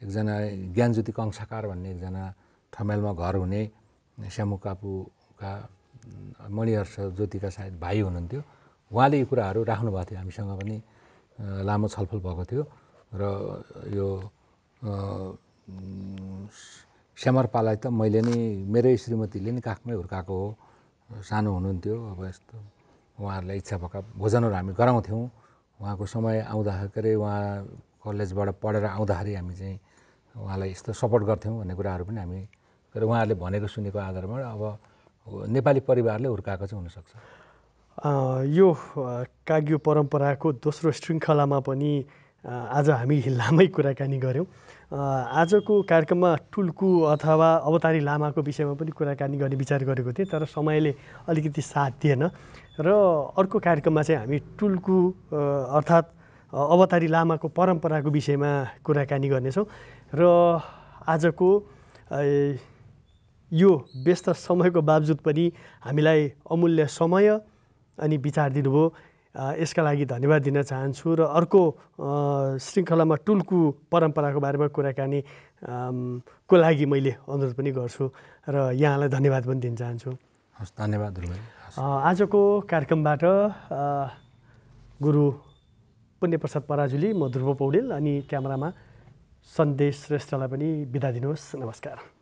एकजना ज्ञानज्योति कंसाकार भन्ने एकजना थमेलमा घर हुने स्यामु कापुका मणिहर्ष ज्योतिका सायद भाइ हुनुहुन्थ्यो उहाँले यी कुराहरू राख्नुभएको थियो हामीसँग पनि लामो छलफल भएको थियो र यो स्यामरपालाई त मैले नै मेरै श्रीमतीले नै काखमै हुर्काएको हो सानो हुनुहुन्थ्यो अब यस्तो उहाँहरूलाई इच्छा भएका भोजनहरू हामी गराउँथ्यौँ उहाँको समय आउँदाखेरि उहाँ कलेजबाट पढेर आउँदाखेरि हामी चाहिँ उहाँलाई यस्तो सपोर्ट गर्थ्यौँ भन्ने कुराहरू पनि हामी तर उहाँहरूले भनेको सुनेको आधारमा अब नेपाली परिवारले हुर्काएको चाहिँ हुनसक्छ यो काग्यो परम्पराको दोस्रो श्रृङ्खलामा पनि आज हामी लामै कुराकानी गऱ्यौँ आजको कार्यक्रममा टुल्कु अथवा अवतारी लामाको विषयमा पनि कुराकानी गर्ने विचार गरेको थिएँ तर समयले अलिकति साथ दिएन र अर्को कार्यक्रममा चाहिँ हामी टुल्कु अर्थात् अवतारी लामाको परम्पराको विषयमा कुराकानी गर्नेछौँ र आजको यो व्यस्त समयको बावजुद पनि हामीलाई अमूल्य समय अनि विचार दिनुभयो यसका लागि धन्यवाद दिन चाहन्छु र अर्को श्रृङ्खलामा टुल्कु परम्पराको बारेमा कुराकानी को लागि मैले अनुरोध पनि गर्छु र यहाँलाई धन्यवाद पनि दिन चाहन्छु हस् धन्यवाद आजको कार्यक्रमबाट गुरु पुण्यप्रसाद पराजुली म ध्रुव पौडेल अनि क्यामेरामा सन्देश श्रेष्ठलाई पनि बिदा दिनुहोस् नमस्कार